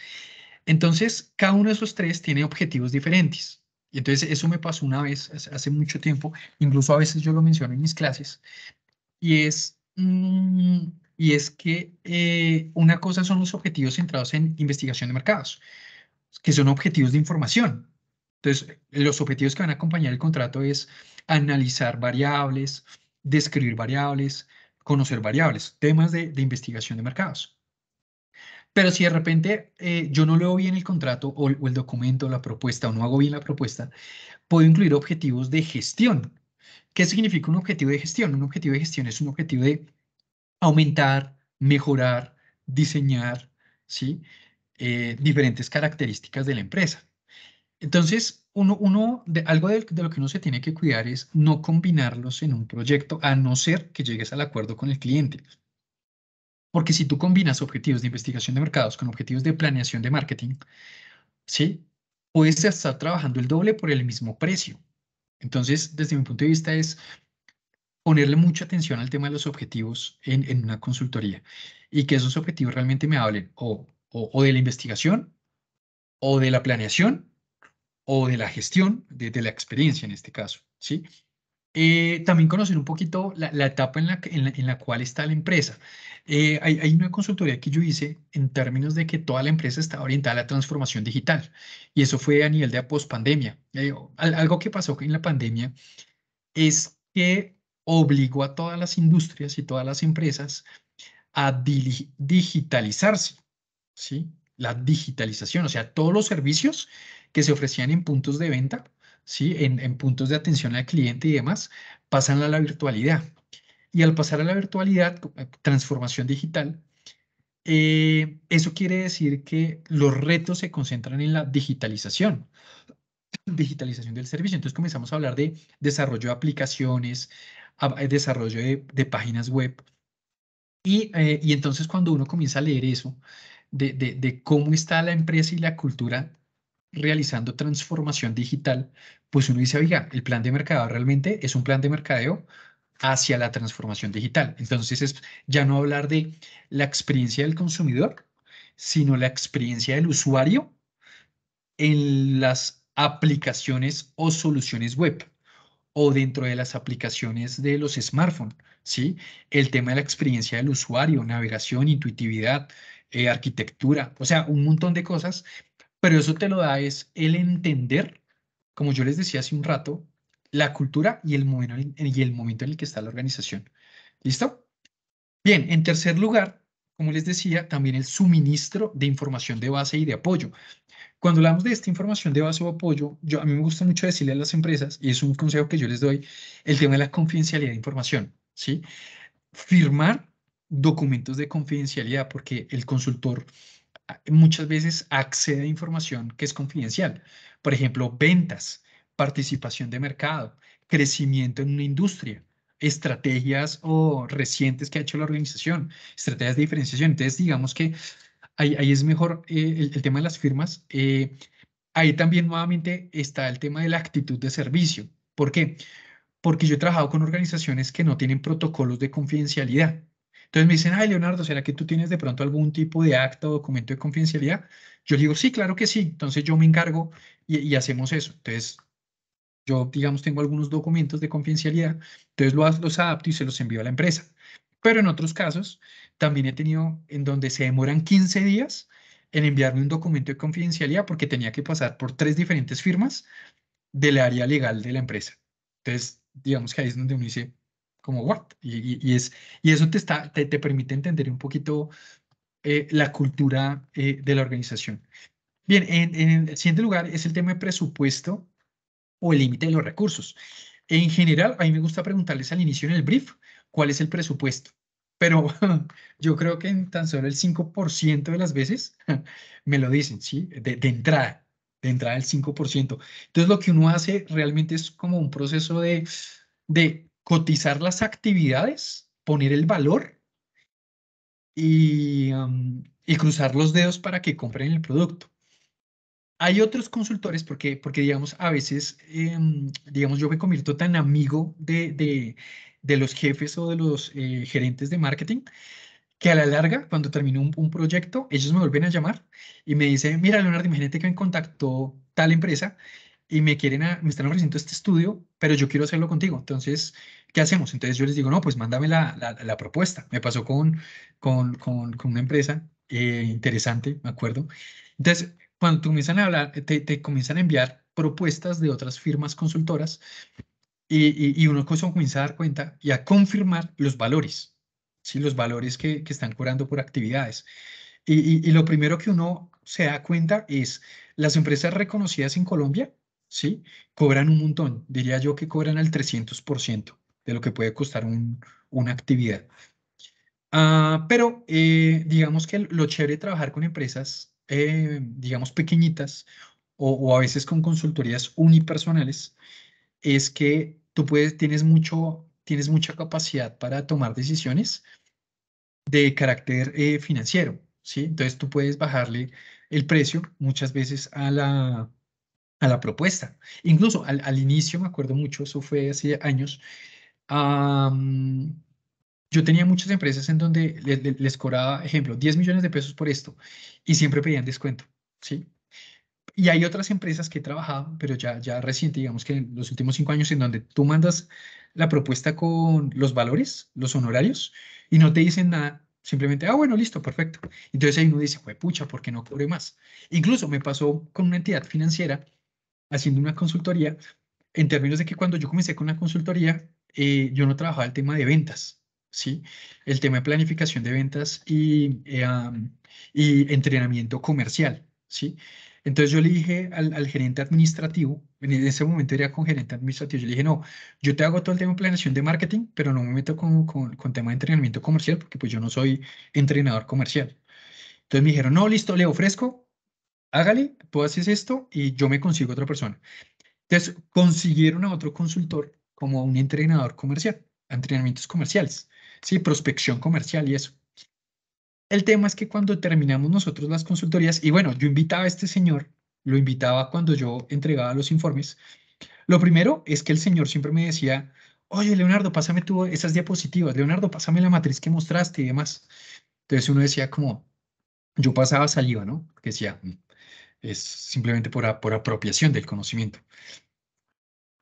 Entonces, cada uno de esos tres tiene objetivos diferentes. Y entonces eso me pasó una vez hace mucho tiempo, incluso a veces yo lo menciono en mis clases, y es, mm, y es que eh, una cosa son los objetivos centrados en investigación de mercados, que son objetivos de información. Entonces, los objetivos que van a acompañar el contrato es analizar variables, describir variables, conocer variables, temas de, investigación de mercados. Pero si de repente eh, yo no leo bien el contrato o, el documento, la propuesta, o no hago bien la propuesta, puedo incluir objetivos de gestión. ¿Qué significa un objetivo de gestión? Un objetivo de gestión es un objetivo de aumentar, mejorar, diseñar, ¿sí? Eh, diferentes características de la empresa. Entonces, uno, uno de, algo de, lo que uno se tiene que cuidar es no combinarlos en un proyecto, a no ser que llegues al acuerdo con el cliente. Porque si tú combinas objetivos de investigación de mercados con objetivos de planeación de marketing, ¿sí? Puedes estar trabajando el doble por el mismo precio. Entonces, desde mi punto de vista es ponerle mucha atención al tema de los objetivos en, una consultoría y que esos objetivos realmente me hablen o de la investigación o de la planeación o de la gestión, de, la experiencia en este caso, ¿sí? Eh, también conocer un poquito la, etapa en la, en la, cual está la empresa. Eh, hay, una consultoría que yo hice en términos de que toda la empresa está orientada a la transformación digital y eso fue a nivel de pospandemia. Eh, algo que pasó en la pandemia es que obligó a todas las industrias y todas las empresas a digitalizarse, ¿sí? La digitalización, o sea, todos los servicios que se ofrecían en puntos de venta, ¿sí? en, puntos de atención al cliente y demás, pasan a la virtualidad. Y al pasar a la virtualidad, eh, transformación digital, eh, eso quiere decir que los retos se concentran en la digitalización, digitalización del servicio. Entonces comenzamos a hablar de desarrollo de aplicaciones, eh, desarrollo de, páginas web. Y, entonces cuando uno comienza a leer eso, de, de cómo está la empresa y la cultura realizando transformación digital, pues uno dice, oiga, el plan de mercado realmente es un plan de mercadeo hacia la transformación digital. Entonces es ya no hablar de la experiencia del consumidor, sino la experiencia del usuario en las aplicaciones o soluciones web o dentro de las aplicaciones de los smartphones, ¿sí? El tema de la experiencia del usuario, navegación, intuitividad, eh, arquitectura, o sea, un montón de cosas pero eso te lo da es el entender, como yo les decía hace un rato, la cultura y el, momento, en el que está la organización. ¿Listo? Bien, en tercer lugar, como les decía, también el suministro de información de base y de apoyo. Cuando hablamos de esta información de base o apoyo, yo, a mí me gusta mucho decirle a las empresas, y es un consejo que yo les doy, el tema de la confidencialidad de información. ¿sí? Firmar documentos de confidencialidad, porque el consultor muchas veces accede a información que es confidencial. Por ejemplo, ventas, participación de mercado, crecimiento en una industria, estrategias o recientes que ha hecho la organización, estrategias de diferenciación. Entonces, digamos que ahí, es mejor eh, el, tema de las firmas. Eh, ahí también nuevamente está el tema de la actitud de servicio. ¿Por qué? Porque yo he trabajado con organizaciones que no tienen protocolos de confidencialidad. Entonces me dicen, ay, Leonardo, ¿será que tú tienes de pronto algún tipo de acta o documento de confidencialidad? Yo digo, sí, claro que sí. Entonces yo me encargo y, hacemos eso. Entonces yo, digamos, tengo algunos documentos de confidencialidad, entonces los, los adapto y se los envío a la empresa. Pero en otros casos, también he tenido en donde se demoran 15 días en enviarme un documento de confidencialidad porque tenía que pasar por tres diferentes firmas del área legal de la empresa. Entonces, digamos que ahí es donde uno dice, como what. Y, es, y eso te, está, te, te permite entender un poquito eh, la cultura eh, de la organización. Bien, en, el siguiente lugar es el tema de presupuesto o el límite de los recursos. En general, a mí me gusta preguntarles al inicio en el brief cuál es el presupuesto, pero yo creo que en tan solo el 5% de las veces me lo dicen, ¿sí? De, de entrada, de entrada el 5%. Entonces, lo que uno hace realmente es como un proceso de, de cotizar las actividades, poner el valor um, y, cruzar los dedos para que compren el producto. Hay otros consultores, porque, porque digamos, a veces, em, digamos, yo me convierto tan amigo de, de, los jefes o de los eh, gerentes de marketing, que a la larga, cuando termino un, proyecto, ellos me vuelven a llamar y me dicen, mira, Leonardo, imagínate que me contactó tal empresa y me quieren, me están ofreciendo este estudio, pero yo quiero hacerlo contigo. Entonces, ¿qué hacemos? Entonces yo les digo, no, pues mándame la, la, propuesta. Me pasó con, con, con, con una empresa eh, interesante, me acuerdo. Entonces, cuando te comienzan a hablar, eh, te, te comienzan a enviar propuestas de otras firmas consultoras y, y, uno comienza a dar cuenta y a confirmar los valores, ¿sí? los valores que, que están cobrando por actividades. Y, y, y lo primero que uno se da cuenta es, las empresas reconocidas en Colombia ¿sí? Cobran un montón, diría yo que cobran al 300% de lo que puede costar una actividad. Ah, pero eh, digamos que lo chévere de trabajar con empresas, eh, digamos, pequeñitas o, a veces con consultorías unipersonales, es que tú puedes, tienes, mucho, tienes mucha capacidad para tomar decisiones de carácter eh, financiero, ¿sí? Entonces tú puedes bajarle el precio muchas veces a la, la propuesta. Incluso al, inicio, me acuerdo mucho, eso fue hace años, yo tenía muchas empresas en donde les, cobraba, ejemplo, 10 millones de pesos por esto y siempre pedían descuento, ¿sí? Y hay otras empresas que he trabajado, pero ya, ya reciente, digamos que en los últimos cinco años, en donde tú mandas la propuesta con los valores, los honorarios, y no te dicen nada, simplemente, ah, bueno, listo, perfecto. Entonces ahí uno dice, pucha, ¿por qué no cobré más? Incluso me pasó con una entidad financiera haciendo una consultoría, en términos de que cuando yo comencé con una consultoría, eh, yo no trabajaba el tema de ventas, ¿sí? El tema de planificación de ventas y, eh, y entrenamiento comercial, ¿sí? Entonces yo le dije al, gerente administrativo, en ese momento era con gerente administrativo, yo le dije, no, yo te hago todo el tema de planeación de marketing, pero no me meto con, con, con tema de entrenamiento comercial, porque pues yo no soy entrenador comercial. Entonces me dijeron, no, listo, le ofrezco hágale, tú haces esto y yo me consigo otra persona. Entonces, consiguieron a otro consultor como un entrenador comercial, entrenamientos comerciales, sí, prospección comercial y eso. El tema es que cuando terminamos nosotros las consultorías, y bueno, yo invitaba a este señor, lo invitaba cuando yo entregaba los informes, lo primero es que el señor siempre me decía, oye, Leonardo, pásame tú esas diapositivas, Leonardo, pásame la matriz que mostraste y demás. Entonces uno decía como, yo pasaba saliva, ¿no? Que decía, mm, es simplemente por, por apropiación del conocimiento.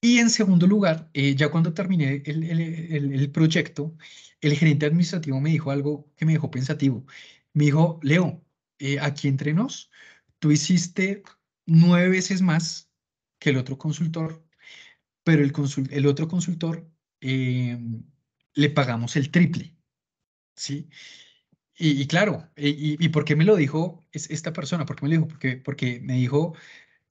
Y en segundo lugar, eh, ya cuando terminé el, proyecto, el gerente administrativo me dijo algo que me dejó pensativo. Me dijo, Leo, eh, aquí entre nos, tú hiciste nueve veces más que el otro consultor, pero el, el otro consultor em, le pagamos el triple, ¿sí? Y, claro, y, por qué me lo dijo esta persona? ¿Por qué me lo dijo? Porque, porque me dijo,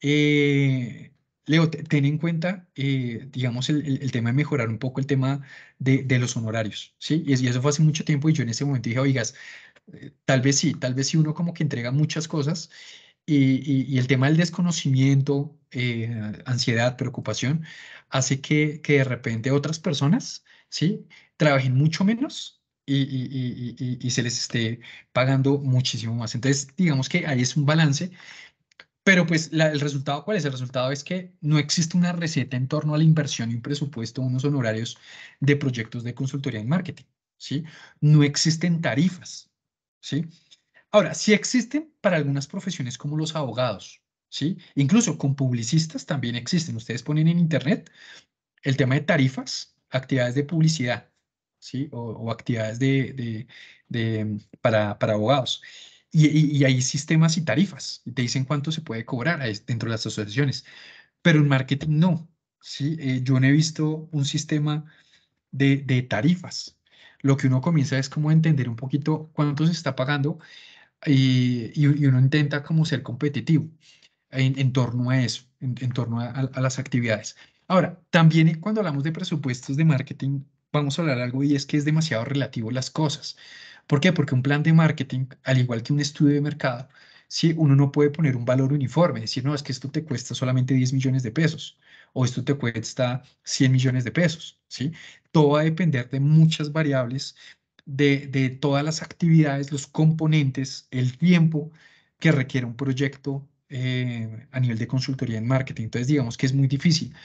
eh, Leo, ten en cuenta, eh, digamos, el, tema de mejorar un poco el tema de, los honorarios, ¿sí? Y, eso fue hace mucho tiempo y yo en ese momento dije, oigas, eh, tal vez sí, tal vez sí uno como que entrega muchas cosas y, el tema del desconocimiento, ansiedad, preocupación, hace que, que de repente otras personas, ¿sí? Trabajen mucho menos y, se les esté pagando muchísimo más. Entonces, digamos que ahí es un balance, pero pues el resultado, ¿cuál es? El resultado es que no existe una receta en torno a la inversión y un presupuesto, unos honorarios de proyectos de consultoría en marketing, ¿sí? No existen tarifas, ¿sí? Ahora, sí existen para algunas profesiones como los abogados, ¿sí? Incluso con publicistas también existen. Ustedes ponen en internet el tema de tarifas, actividades de publicidad, ¿sí? o, actividades de, de, de para, para, abogados. Y, y, hay sistemas y tarifas, te dicen cuánto se puede cobrar dentro de las asociaciones, pero en marketing no. ¿sí? Eh, yo no he visto un sistema de, de tarifas. Lo que uno comienza es como entender un poquito cuánto se está pagando eh, y, y, uno intenta como ser competitivo en, en torno a eso, en, torno a, a, las actividades. Ahora, también cuando hablamos de presupuestos de marketing, vamos a hablar algo y es que es demasiado relativo las cosas. ¿Por qué? Porque un plan de marketing, al igual que un estudio de mercado, si uno no puede poner un valor uniforme, decir, no, es que esto te cuesta solamente 10 millones de pesos o esto te cuesta 100 millones de pesos, ¿sí? Todo va a depender de muchas variables, de, de todas las actividades, los componentes, el tiempo que requiere un proyecto eh, a nivel de consultoría en marketing. Entonces, digamos que es muy difícil.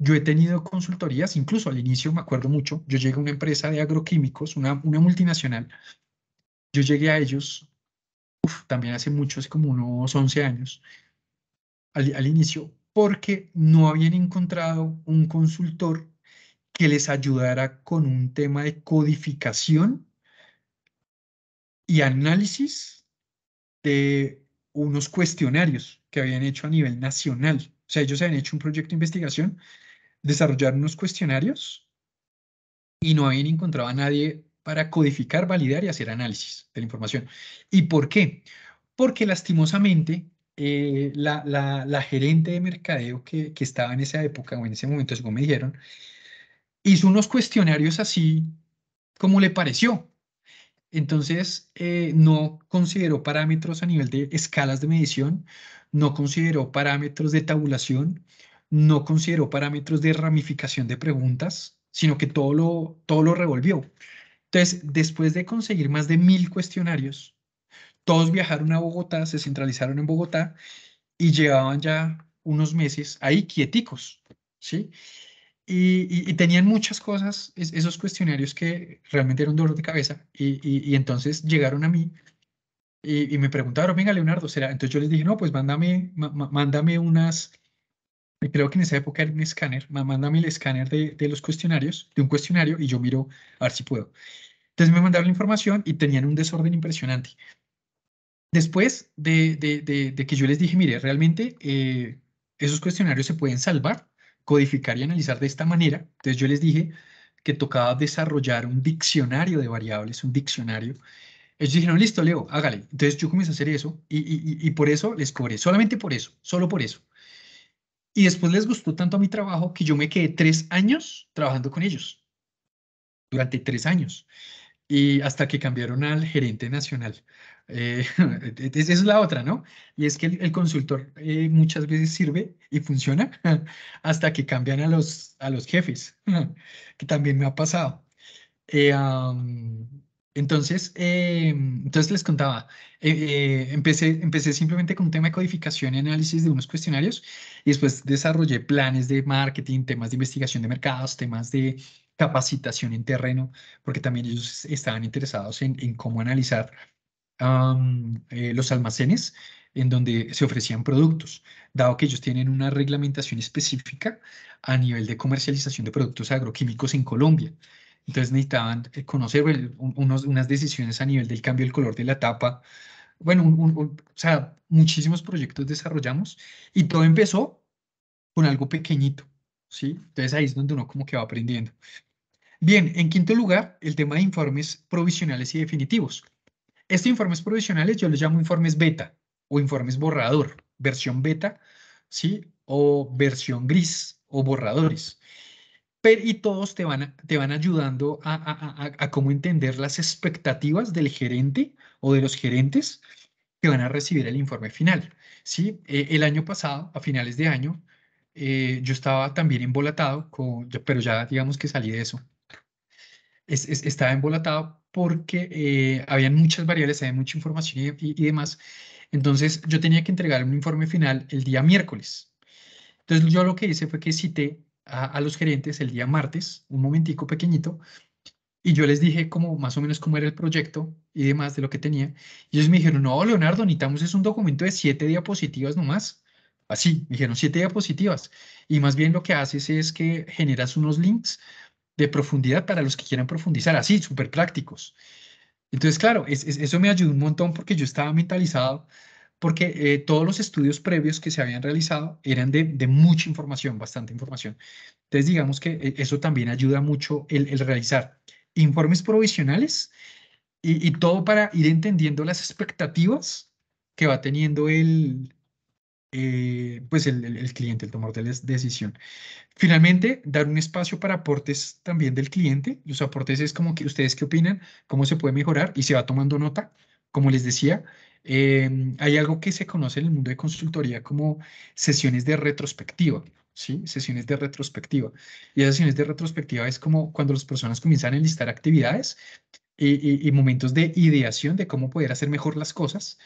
Yo he tenido consultorías, incluso al inicio me acuerdo mucho, yo llegué a una empresa de agroquímicos, una, multinacional. Yo llegué a ellos también hace mucho, hace como unos 11 años, al, al inicio, porque no habían encontrado un consultor que les ayudara con un tema de codificación y análisis de unos cuestionarios que habían hecho a nivel nacional. O sea, ellos habían hecho un proyecto de investigación, desarrollaron unos cuestionarios y no habían encontrado a nadie para codificar, validar y hacer análisis de la información. ¿Y por qué? Porque lastimosamente eh, la, gerente de mercadeo que, estaba en esa época o en ese momento, según me dijeron, hizo unos cuestionarios así como le pareció. Entonces, eh, no consideró parámetros a nivel de escalas de medición, no consideró parámetros de tabulación, no consideró parámetros de ramificación de preguntas, sino que todo lo, todo lo revolvió. Entonces, después de conseguir más de mil cuestionarios, todos viajaron a Bogotá, se centralizaron en Bogotá y llevaban ya unos meses ahí quieticos, ¿sí? Y, tenían muchas cosas, esos cuestionarios que realmente eran un dolor de cabeza. Y, entonces llegaron a mí y, me preguntaron, venga, Leonardo, ¿será? Entonces yo les dije, no, pues mándame, mándame unas, eh, creo que en esa época era un escáner, mándame el escáner de, los cuestionarios, de un cuestionario, y yo miro a ver si puedo. Entonces me mandaron la información y tenían un desorden impresionante. Después de, que yo les dije, mire, realmente eh, esos cuestionarios se pueden salvar codificar y analizar de esta manera. Entonces yo les dije que tocaba desarrollar un diccionario de variables, un diccionario. Ellos dijeron, listo, Leo, hágale. Entonces yo comencé a hacer eso y, y, y por eso les cobré, solamente por eso, solo por eso. Y después les gustó tanto a mi trabajo que yo me quedé tres años trabajando con ellos. Durante tres años. Y hasta que cambiaron al gerente nacional. Eh, e-, es la otra, ¿no? Y es que el, consultor eh, muchas veces sirve y funciona hasta que cambian a los, a los jefes, que también me ha pasado. Eh, entonces, em, entonces les contaba, empecé, empecé simplemente con un tema de codificación y análisis de unos cuestionarios y después desarrollé planes de marketing, temas de investigación de mercados, temas de, capacitación en terreno, porque también ellos estaban interesados en, en cómo analizar eh, los almacenes en donde se ofrecían productos, dado que ellos tienen una reglamentación específica a nivel de comercialización de productos agroquímicos en Colombia. Entonces necesitaban eh, conocer unos, unas decisiones a nivel del cambio del color de la tapa. Bueno, o sea, muchísimos proyectos desarrollamos y todo empezó con algo pequeñito, ¿sí? Entonces ahí es donde uno como que va aprendiendo. Bien, en quinto lugar, el tema de informes provisionales y definitivos. Estos informes provisionales yo los llamo informes beta o informes borrador, versión beta, ¿sí? O versión gris o borradores. Pero, y todos te van, te van ayudando a, cómo entender las expectativas del gerente o de los gerentes que van a recibir el informe final. ¿sí? Eh, el año pasado, a finales de año, eh, yo estaba también embolatado, con, pero ya digamos que salí de eso. Es, estaba embolatado porque eh, habían muchas variables, había mucha información y, demás. Entonces yo tenía que entregar un informe final el día miércoles. Entonces yo lo que hice fue que cité a, los gerentes el día martes, un momentico pequeñito, y yo les dije como más o menos cómo era el proyecto y demás de lo que tenía. Y ellos me dijeron, no, Leonardo, necesitamos es un documento de siete diapositivas nomás. Así, me dijeron siete diapositivas. Y más bien lo que haces es que generas unos links de profundidad para los que quieran profundizar, así, súper prácticos. Entonces, claro, eso me ayudó un montón porque yo estaba mentalizado, porque eh, todos los estudios previos que se habían realizado eran de, mucha información, bastante información. Entonces, digamos que eh, eso también ayuda mucho el, realizar informes provisionales y, todo para ir entendiendo las expectativas que va teniendo el, eh, pues el, cliente, el tomar de la decisión. Finalmente, dar un espacio para aportes también del cliente. Los aportes es como que ustedes qué opinan, cómo se puede mejorar y se va tomando nota. Como les decía, em, hay algo que se conoce en el mundo de consultoría como sesiones de retrospectiva. ¿sí? Sesiones de retrospectiva. Y esas sesiones de retrospectiva es como cuando las personas comienzan a enlistar actividades eh, eh, y momentos de ideación de cómo poder hacer mejor las cosas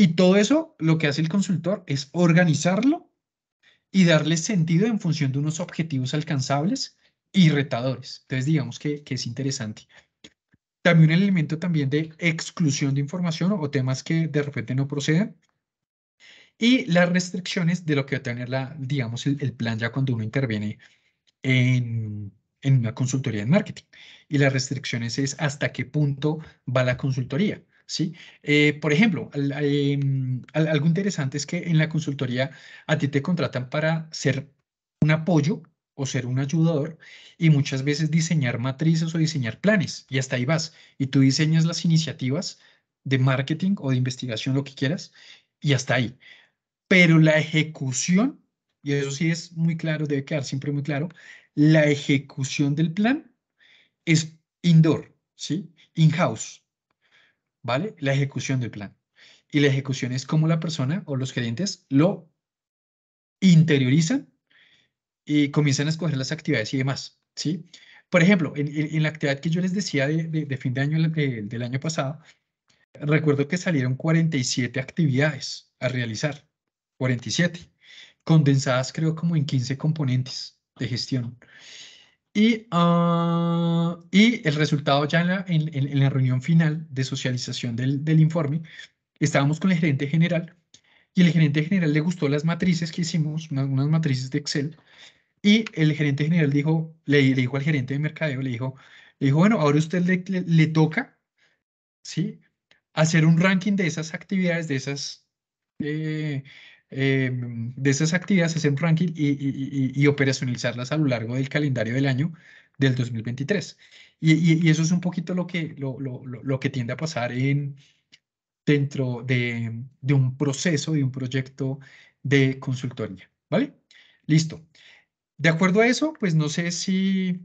y todo eso lo que hace el consultor es organizarlo y darle sentido en función de unos objetivos alcanzables y retadores. Entonces, digamos que, es interesante. También un elemento también de exclusión de información o temas que de repente no proceden. Y las restricciones de lo que va a tener, la, digamos, el, plan ya cuando uno interviene en, una consultoría de marketing. Y las restricciones es hasta qué punto va la consultoría. ¿sí? Eh, por ejemplo, eh, mm, algo interesante es que en la consultoría a ti te contratan para ser un apoyo o ser un ayudador y muchas veces diseñar matrices o diseñar planes y hasta ahí vas. Y tú diseñas las iniciativas de marketing o de investigación, lo que quieras, y hasta ahí. Pero la ejecución, y eso sí es muy claro, debe quedar siempre muy claro, la ejecución del plan es indoor, ¿sí? In-house. ¿vale? La ejecución del plan. Y la ejecución es cómo la persona o los gerentes lo interiorizan y comienzan a escoger las actividades y demás, ¿sí? Por ejemplo, en, la actividad que yo les decía de, fin de año del año pasado, recuerdo que salieron 47 actividades a realizar, 47, condensadas creo como en 15 componentes de gestión. Ah, y, el resultado ya en la, en, la, reunión final de socialización del, informe, estábamos con el gerente general y el gerente general le gustó las matrices que hicimos, unas, matrices de Excel, y el gerente general dijo, le, dijo al gerente de mercadeo, le dijo, le dijo bueno, ahora a usted le, toca, ¿sí? Hacer un ranking de esas actividades, de esas eh, eh, de esas actividades, hacer un ranking y, y, operacionalizarlas a lo largo del calendario del año del 2023. Y, eso es un poquito lo que, lo, que tiende a pasar en, dentro de, un proceso, de un proyecto de consultoría, ¿vale? Listo. De acuerdo a eso, pues no sé si,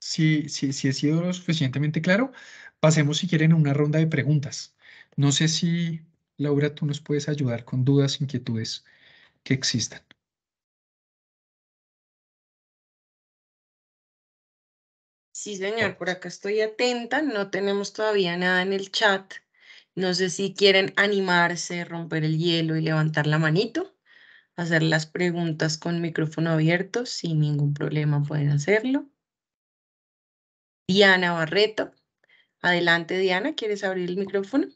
si, si, si he sido lo suficientemente claro. Pasemos, si quieren, a una ronda de preguntas. No sé si Laura, tú nos puedes ayudar con dudas, inquietudes que existan. Sí, señor, por acá estoy atenta, no tenemos todavía nada en el chat. No sé si quieren animarse, romper el hielo y levantar la manito, hacer las preguntas con micrófono abierto, sin ningún problema pueden hacerlo. Diana Barreto, adelante Diana, ¿quieres abrir el micrófono?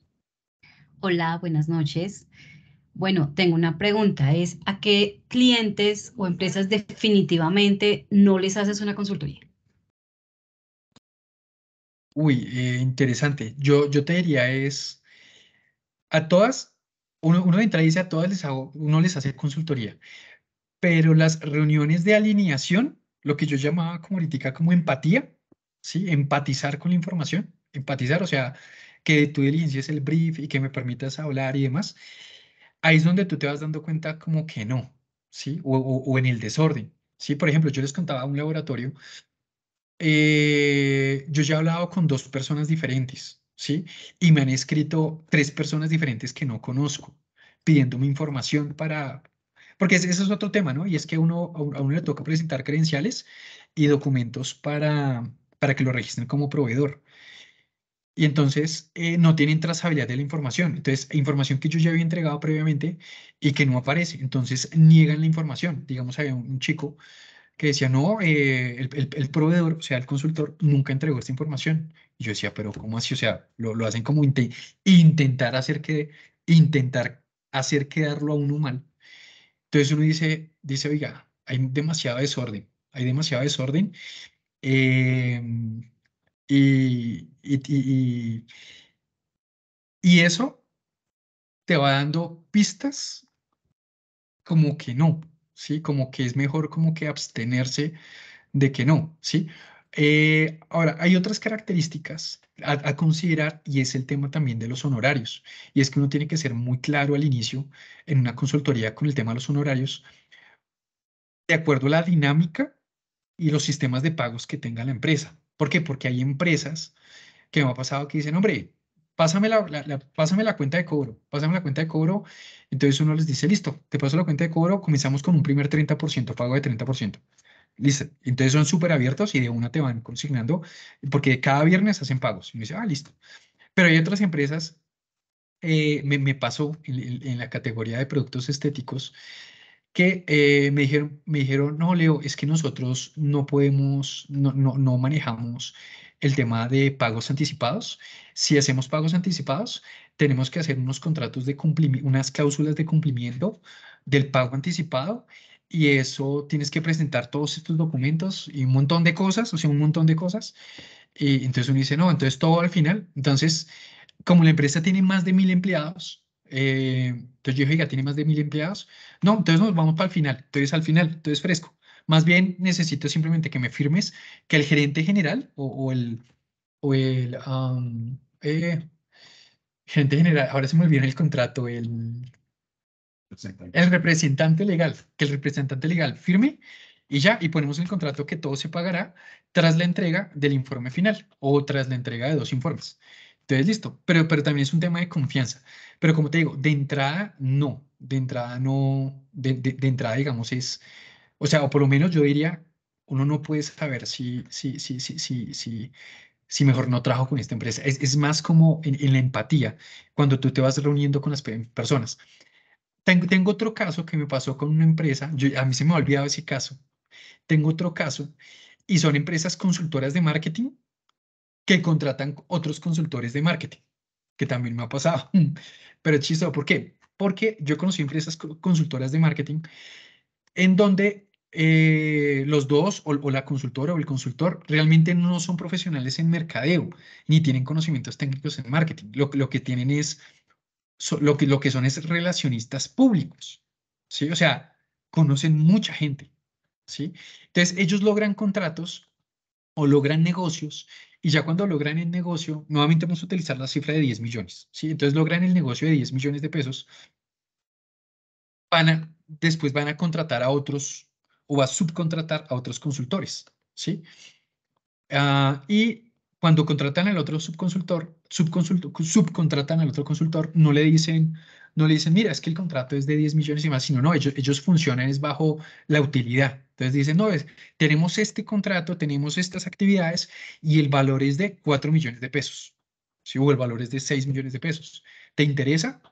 Hola, buenas noches. Bueno, tengo una pregunta, es ¿a qué clientes o empresas definitivamente no les haces una consultoría? Uy, eh, interesante. Yo, yo te diría es, a todas, uno, uno de dice a todas les hago, uno les hace consultoría, pero las reuniones de alineación, lo que yo llamaba como ahorita como empatía, ¿sí? Empatizar con la información, empatizar, o sea, que tú diligencies el brief y que me permitas hablar y demás, ahí es donde tú te vas dando cuenta como que no, ¿sí? O, o, en el desorden, ¿sí? Por ejemplo, yo les contaba un laboratorio, eh, yo ya he hablado con dos personas diferentes, ¿sí? Y me han escrito tres personas diferentes que no conozco, pidiéndome información para... Porque ese, es otro tema, ¿no? Y es que uno, a uno le toca presentar credenciales y documentos para, para que lo registren como proveedor y entonces eh, no tienen trazabilidad de la información. Entonces, información que yo ya había entregado previamente y que no aparece. Entonces, niegan la información. Digamos, había un, chico que decía, no, eh, el, proveedor, o sea, el consultor, nunca entregó esta información. Y yo decía, pero ¿cómo así? O sea, lo, lo hacen como intentar hacer que, intentar hacer quedarlo a uno mal. Entonces uno dice, dice, oiga, hay demasiado desorden, hay demasiado desorden. Eh, y, y, eso te va dando pistas como que no, ¿sí? Como que es mejor como que abstenerse de que no, ¿sí? Eh, ahora, hay otras características a, considerar y es el tema también de los honorarios. Y es que uno tiene que ser muy claro al inicio en una consultoría con el tema de los honorarios, de acuerdo a la dinámica y los sistemas de pagos que tenga la empresa. ¿Por qué? Porque hay empresas que me ha pasado que dicen, hombre, pásame la, pásame la cuenta de cobro, pásame la cuenta de cobro. Entonces uno les dice, listo, te paso la cuenta de cobro, comenzamos con un primer 30%, pago de 30%. Listo. Entonces son súper abiertos y de una te van consignando, porque cada viernes hacen pagos. Y me dice, ah, listo. Pero hay otras empresas, eh, me, me pasó en, la categoría de productos estéticos, que eh, me, dijeron, me dijeron, no, Leo, es que nosotros no podemos, no, no, no manejamos el tema de pagos anticipados. Si hacemos pagos anticipados, tenemos que hacer unos contratos de cumplimiento, unas cláusulas de cumplimiento del pago anticipado y eso tienes que presentar todos estos documentos y un montón de cosas, o sea, un montón de cosas. Y entonces uno dice, no, entonces todo al final. Entonces, como la empresa tiene más de mil empleados, eh, entonces yo diga tiene más de mil empleados. No, entonces nos vamos para el final. Entonces al final, entonces fresco. Más bien necesito simplemente que me firmes que el gerente general o, el, o el eh, gerente general, ahora se me olvidó el contrato, el, el representante legal, que el representante legal firme y ya, y ponemos el contrato que todo se pagará tras la entrega del informe final o tras la entrega de dos informes. Entonces, listo, pero, pero también es un tema de confianza. Pero como te digo, de entrada no, de entrada no, de, de, entrada digamos es, o sea, o por lo menos yo diría, uno no puede saber si, si, si, si, si, si, si mejor no trabajo con esta empresa. Es, es más como en, en, la empatía, cuando tú te vas reuniendo con las personas. Tengo, tengo otro caso que me pasó con una empresa, yo, a mí se me ha olvidado ese caso. Tengo otro caso y son empresas consultoras de marketing que contratan otros consultores de marketing, que también me ha pasado. Mm. Pero es chistoso, ¿por qué? Porque yo conocí empresas consultoras de marketing en donde eh, los dos, o, la consultora o el consultor, realmente no son profesionales en mercadeo, ni tienen conocimientos técnicos en marketing. Lo, lo que tienen es, lo, que, lo que son es relacionistas públicos, ¿sí? O sea, conocen mucha gente, ¿sí? Entonces, ellos logran contratos o logran negocios y ya cuando logran el negocio, nuevamente vamos a utilizar la cifra de 10 millones. ¿sí? Entonces logran el negocio de 10 millones de pesos. Van después van a contratar a otros o a subcontratar a otros consultores. ¿sí? Ah, y cuando contratan al otro subconsultor, subconsultor, subcontratan al otro consultor, no le dicen no le dicen, mira, es que el contrato es de 10 millones y más, sino no, ellos, ellos funcionan es bajo la utilidad. Entonces dicen, no, es, tenemos este contrato, tenemos estas actividades y el valor es de 4 millones de pesos. si O el valor es de 6 millones de pesos. ¿Te interesa?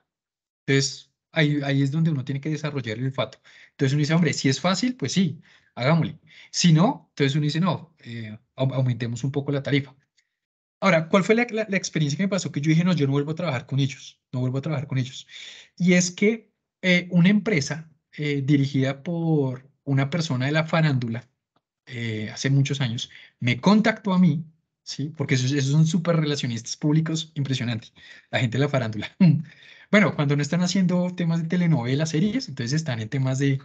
Entonces ahí, ahí es donde uno tiene que desarrollar el fato. Entonces uno dice, hombre, si es fácil, pues sí, hagámosle. Si no, entonces uno dice, no, eh, aumentemos un poco la tarifa. Ahora, ¿cuál fue la, experiencia que me pasó? Que yo dije, no, yo no vuelvo a trabajar con ellos, no vuelvo a trabajar con ellos. Y es que eh, una empresa eh, dirigida por una persona de la farándula, eh, hace muchos años, me contactó a mí, ¿sí? Porque esos, son súper relacionistas públicos, impresionante, la gente de la farándula. bueno, cuando no están haciendo temas de telenovelas, series, entonces están en temas de,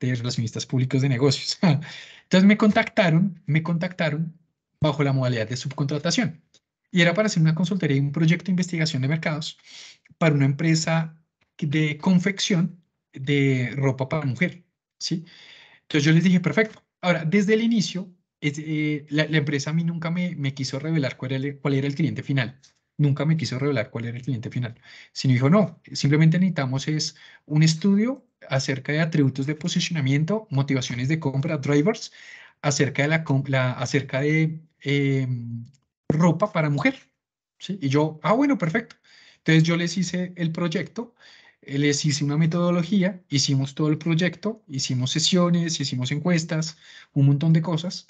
de relacionistas públicos de negocios. entonces me contactaron, me contactaron bajo la modalidad de subcontratación. Y era para hacer una consultoría y un proyecto de investigación de mercados para una empresa de confección de ropa para mujer, ¿sí? Entonces yo les dije, perfecto. Ahora, desde el inicio, eh, la, empresa a mí nunca me, quiso revelar cuál era, el, cuál era el cliente final nunca me quiso revelar cuál era el cliente final, sino dijo, no, simplemente necesitamos es un estudio acerca de atributos de posicionamiento, motivaciones de compra, drivers, acerca de, la, la acerca de Em, ropa para mujer. ¿sí? Y yo, ah, bueno, perfecto. Entonces yo les hice el proyecto, eh, les hice una metodología, hicimos todo el proyecto, hicimos sesiones, hicimos encuestas, un montón de cosas,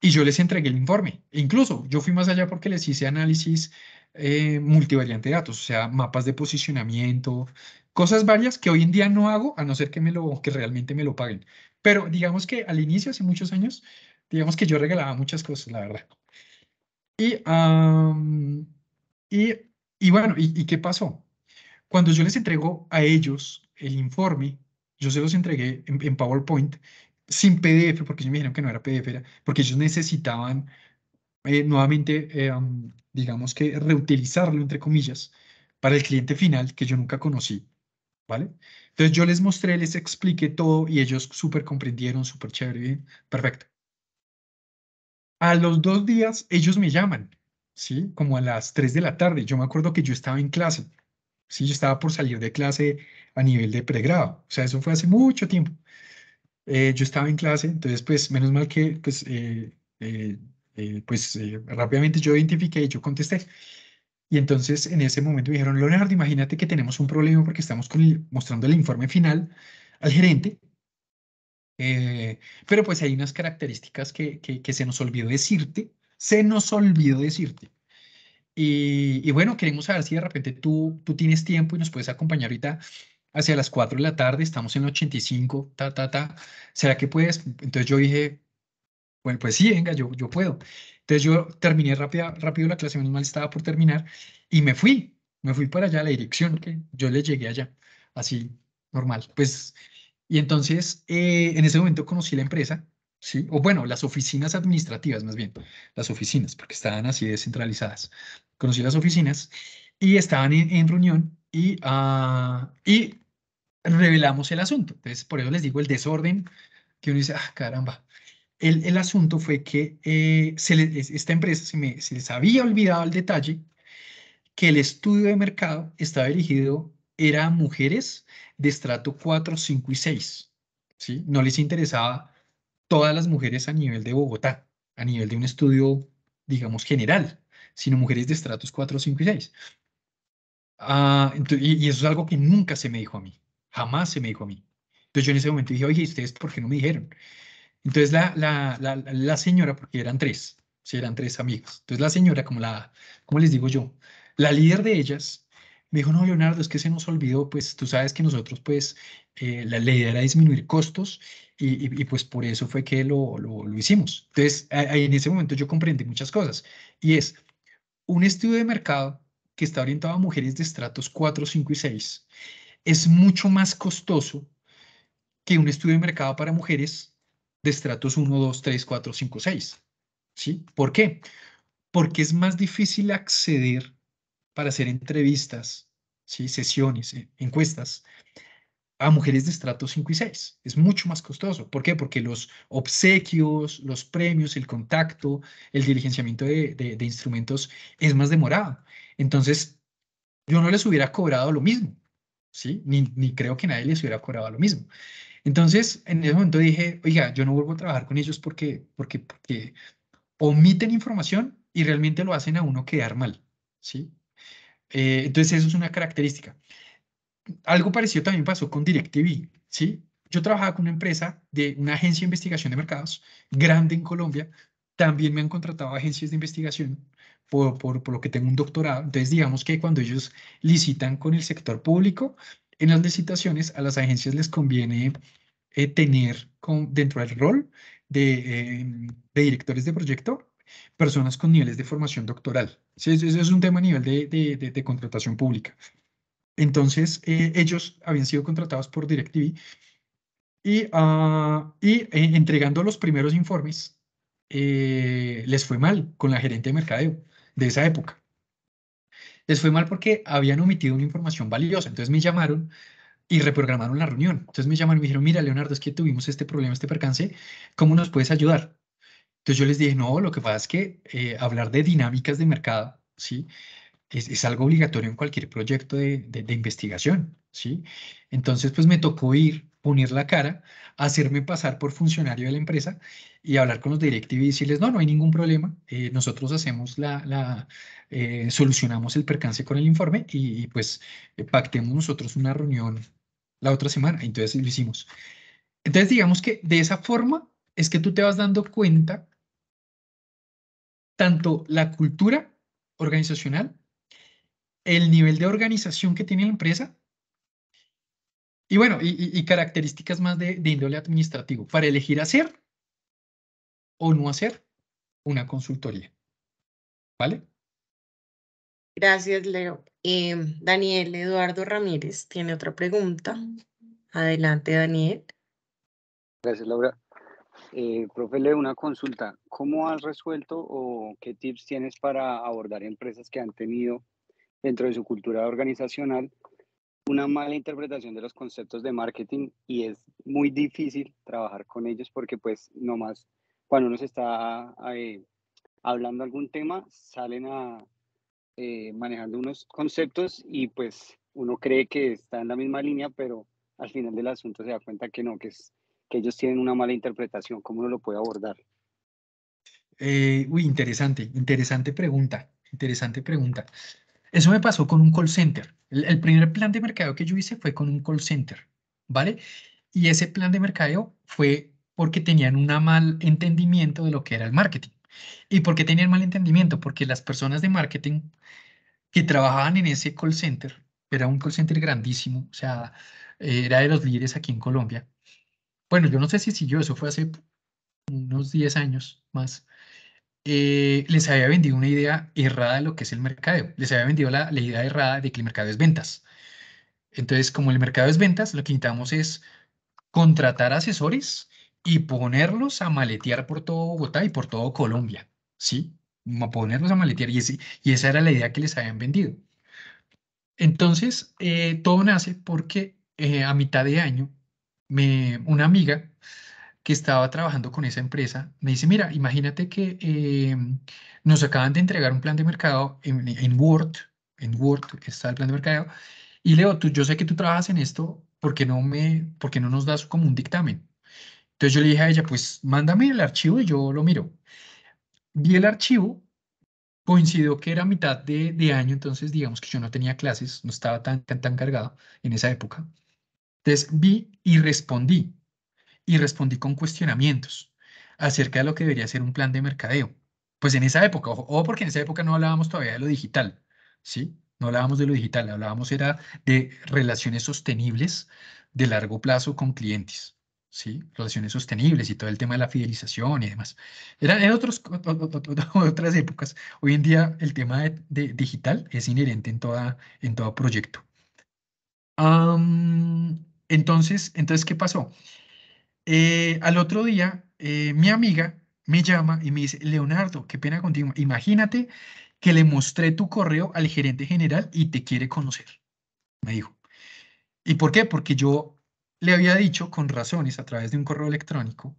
y yo les entregué el informe. E incluso yo fui más allá porque les hice análisis eh, multivariante de datos, o sea, mapas de posicionamiento, cosas varias que hoy en día no hago, a no ser que, me lo, que realmente me lo paguen. Pero digamos que al inicio, hace muchos años, Digamos que yo regalaba muchas cosas, la verdad. Y, y, y, bueno, ¿y, qué pasó? Cuando yo les entregó a ellos el informe, yo se los entregué en, PowerPoint sin PDF, porque ellos me dijeron que no era PDF, era porque ellos necesitaban eh, nuevamente, eh, digamos que reutilizarlo, entre comillas, para el cliente final que yo nunca conocí, ¿vale? Entonces yo les mostré, les expliqué todo y ellos súper comprendieron, súper chévere, perfecto. A los dos días ellos me llaman, ¿sí? Como a las tres de la tarde. Yo me acuerdo que yo estaba en clase, ¿sí? Yo estaba por salir de clase a nivel de pregrado. O sea, eso fue hace mucho tiempo. Eh, yo estaba en clase, entonces pues menos mal que pues, eh, eh, pues rápidamente yo identifiqué y yo contesté. Y entonces en ese momento me dijeron, Leonardo, imagínate que tenemos un problema porque estamos con mostrando el informe final al gerente eh, pero pues hay unas características que, que, se nos olvidó decirte, se nos olvidó decirte. Y, y, bueno, queremos saber si de repente tú, tú tienes tiempo y nos puedes acompañar ahorita hacia las 4 de la tarde, estamos en el 85, ta, ta, ta. ¿Será que puedes? Entonces yo dije, bueno, pues sí, venga, yo, yo puedo. Entonces yo terminé rápido, rápido la clase, menos mal estaba por terminar, y me fui, me fui para allá, a la dirección que yo le llegué allá, así, normal. Pues y entonces, eh, en ese momento conocí la empresa, ¿sí? O bueno, las oficinas administrativas, más bien, las oficinas, porque estaban así descentralizadas. Conocí las oficinas y estaban en, reunión y, ah, y revelamos el asunto. Entonces, por eso les digo el desorden que uno dice, ah, caramba. El, el asunto fue que eh, esta empresa se, me, se les había olvidado el detalle que el estudio de mercado estaba dirigido eran mujeres de estrato 4, 5 y 6. ¿sí? No les interesaba todas las mujeres a nivel de Bogotá, a nivel de un estudio, digamos, general, sino mujeres de estratos 4, 5 y 6. Ah, y, eso es algo que nunca se me dijo a mí, jamás se me dijo a mí. Entonces yo en ese momento dije, oye, ¿ustedes por qué no me dijeron? Entonces la, la, señora, porque eran tres, si eran tres amigas. Entonces la señora, como la, como les digo yo, la líder de ellas, me dijo, no, Leonardo, es que se nos olvidó, pues tú sabes que nosotros, pues, eh, la, ley era disminuir costos y, pues por eso fue que lo, lo hicimos. Entonces, en ese momento yo comprendí muchas cosas y es un estudio de mercado que está orientado a mujeres de estratos 4, 5 y 6 es mucho más costoso que un estudio de mercado para mujeres de estratos 1, 2, 3, 4, 5, 6. ¿Sí? ¿Por qué? Porque es más difícil acceder para hacer entrevistas, ¿sí? sesiones, eh, encuestas a mujeres de estrato 5 y 6. Es mucho más costoso. ¿Por qué? Porque los obsequios, los premios, el contacto, el diligenciamiento de, instrumentos es más demorado. Entonces, yo no les hubiera cobrado lo mismo, ¿sí? Ni, creo que nadie les hubiera cobrado lo mismo. Entonces, en ese momento dije, oiga, yo no vuelvo a trabajar con ellos porque, porque, porque omiten información y realmente lo hacen a uno quedar mal, ¿sí? Eh, entonces, eso es una característica. Algo parecido también pasó con DirecTV, ¿sí? Yo trabajaba con una empresa de una agencia de investigación de mercados grande en Colombia. También me han contratado agencias de investigación por, lo que tengo un doctorado. Entonces, digamos que cuando ellos licitan con el sector público, en las licitaciones a las agencias les conviene eh, tener con, dentro del rol de, eh, de directores de proyecto personas con niveles de formación doctoral. Sí, eso es un tema a nivel de, contratación pública. Entonces, eh, ellos habían sido contratados por DirecTV y, ah, y eh, entregando los primeros informes, eh, les fue mal con la gerente de mercadeo de esa época. Les fue mal porque habían omitido una información valiosa. Entonces me llamaron y reprogramaron la reunión. Entonces me llamaron y me dijeron, mira, Leonardo, es que tuvimos este problema, este percance, ¿cómo nos puedes ayudar? Entonces yo les dije, no, lo que pasa es que eh, hablar de dinámicas de mercado, ¿sí? Es, algo obligatorio en cualquier proyecto de, de, investigación, ¿sí? Entonces, pues me tocó ir, poner la cara, hacerme pasar por funcionario de la empresa y hablar con los directivos y decirles, no, no hay ningún problema, eh, nosotros hacemos la, la eh, solucionamos el percance con el informe y, y pues pactemos nosotros una reunión la otra semana, entonces lo hicimos. Entonces, digamos que de esa forma es que tú te vas dando cuenta tanto la cultura organizacional, el nivel de organización que tiene la empresa y bueno, y, características más de, índole administrativo para elegir hacer o no hacer una consultoría. ¿Vale? Gracias, Leo. Em, Daniel Eduardo Ramírez tiene otra pregunta. Adelante, Daniel. Gracias, Laura. Eh, profe, le una consulta. ¿Cómo has resuelto o qué tips tienes para abordar empresas que han tenido dentro de su cultura organizacional una mala interpretación de los conceptos de marketing y es muy difícil trabajar con ellos porque pues nomás cuando uno se está eh, hablando algún tema salen a eh, manejando unos conceptos y pues uno cree que está en la misma línea pero al final del asunto se da cuenta que no, que es ellos tienen una mala interpretación, ¿cómo uno lo puede abordar? Eh, uy, interesante, interesante pregunta, interesante pregunta. Eso me pasó con un call center. El, primer plan de mercado que yo hice fue con un call center, ¿vale? Y ese plan de mercadeo fue porque tenían un mal entendimiento de lo que era el marketing. ¿Y por qué tenían mal entendimiento? Porque las personas de marketing que trabajaban en ese call center, era un call center grandísimo, o sea, era de los líderes aquí en Colombia, bueno, yo no sé si yo eso fue hace unos 10 años más, eh, les había vendido una idea errada de lo que es el mercadeo. Les había vendido la, idea errada de que el mercado es ventas. Entonces, como el mercado es ventas, lo que intentamos es contratar asesores y ponerlos a maletear por todo Bogotá y por todo Colombia, ¿sí? ponerlos a maletear. Y, esa era la idea que les habían vendido. Entonces, eh, todo nace porque eh, a mitad de año una amiga que estaba trabajando con esa empresa me dice, mira, imagínate que eh, nos acaban de entregar un plan de mercado en, Word, en Word está el plan de mercado, y Leo, tú, yo sé que tú trabajas en esto, ¿por qué no, me, porque no nos das como un dictamen? Entonces yo le dije a ella, pues mándame el archivo y yo lo miro. Vi el archivo, coincidió que era mitad de, de año, entonces digamos que yo no tenía clases, no estaba tan, tan, tan cargado en esa época. Entonces vi y respondí. Y respondí con cuestionamientos acerca de lo que debería ser un plan de mercadeo. Pues en esa época, o porque en esa época no hablábamos todavía de lo digital, ¿sí? No hablábamos de lo digital, hablábamos era de relaciones sostenibles de largo plazo con clientes, ¿sí? Relaciones sostenibles y todo el tema de la fidelización y demás. Eran en otras épocas. Hoy en día el tema de, digital es inherente en, toda, en todo proyecto. Entonces, entonces ¿qué pasó? Eh, al otro día, eh, mi amiga me llama y me dice, Leonardo, qué pena contigo. Imagínate que le mostré tu correo al gerente general y te quiere conocer, me dijo. ¿Y por qué? Porque yo le había dicho con razones a través de un correo electrónico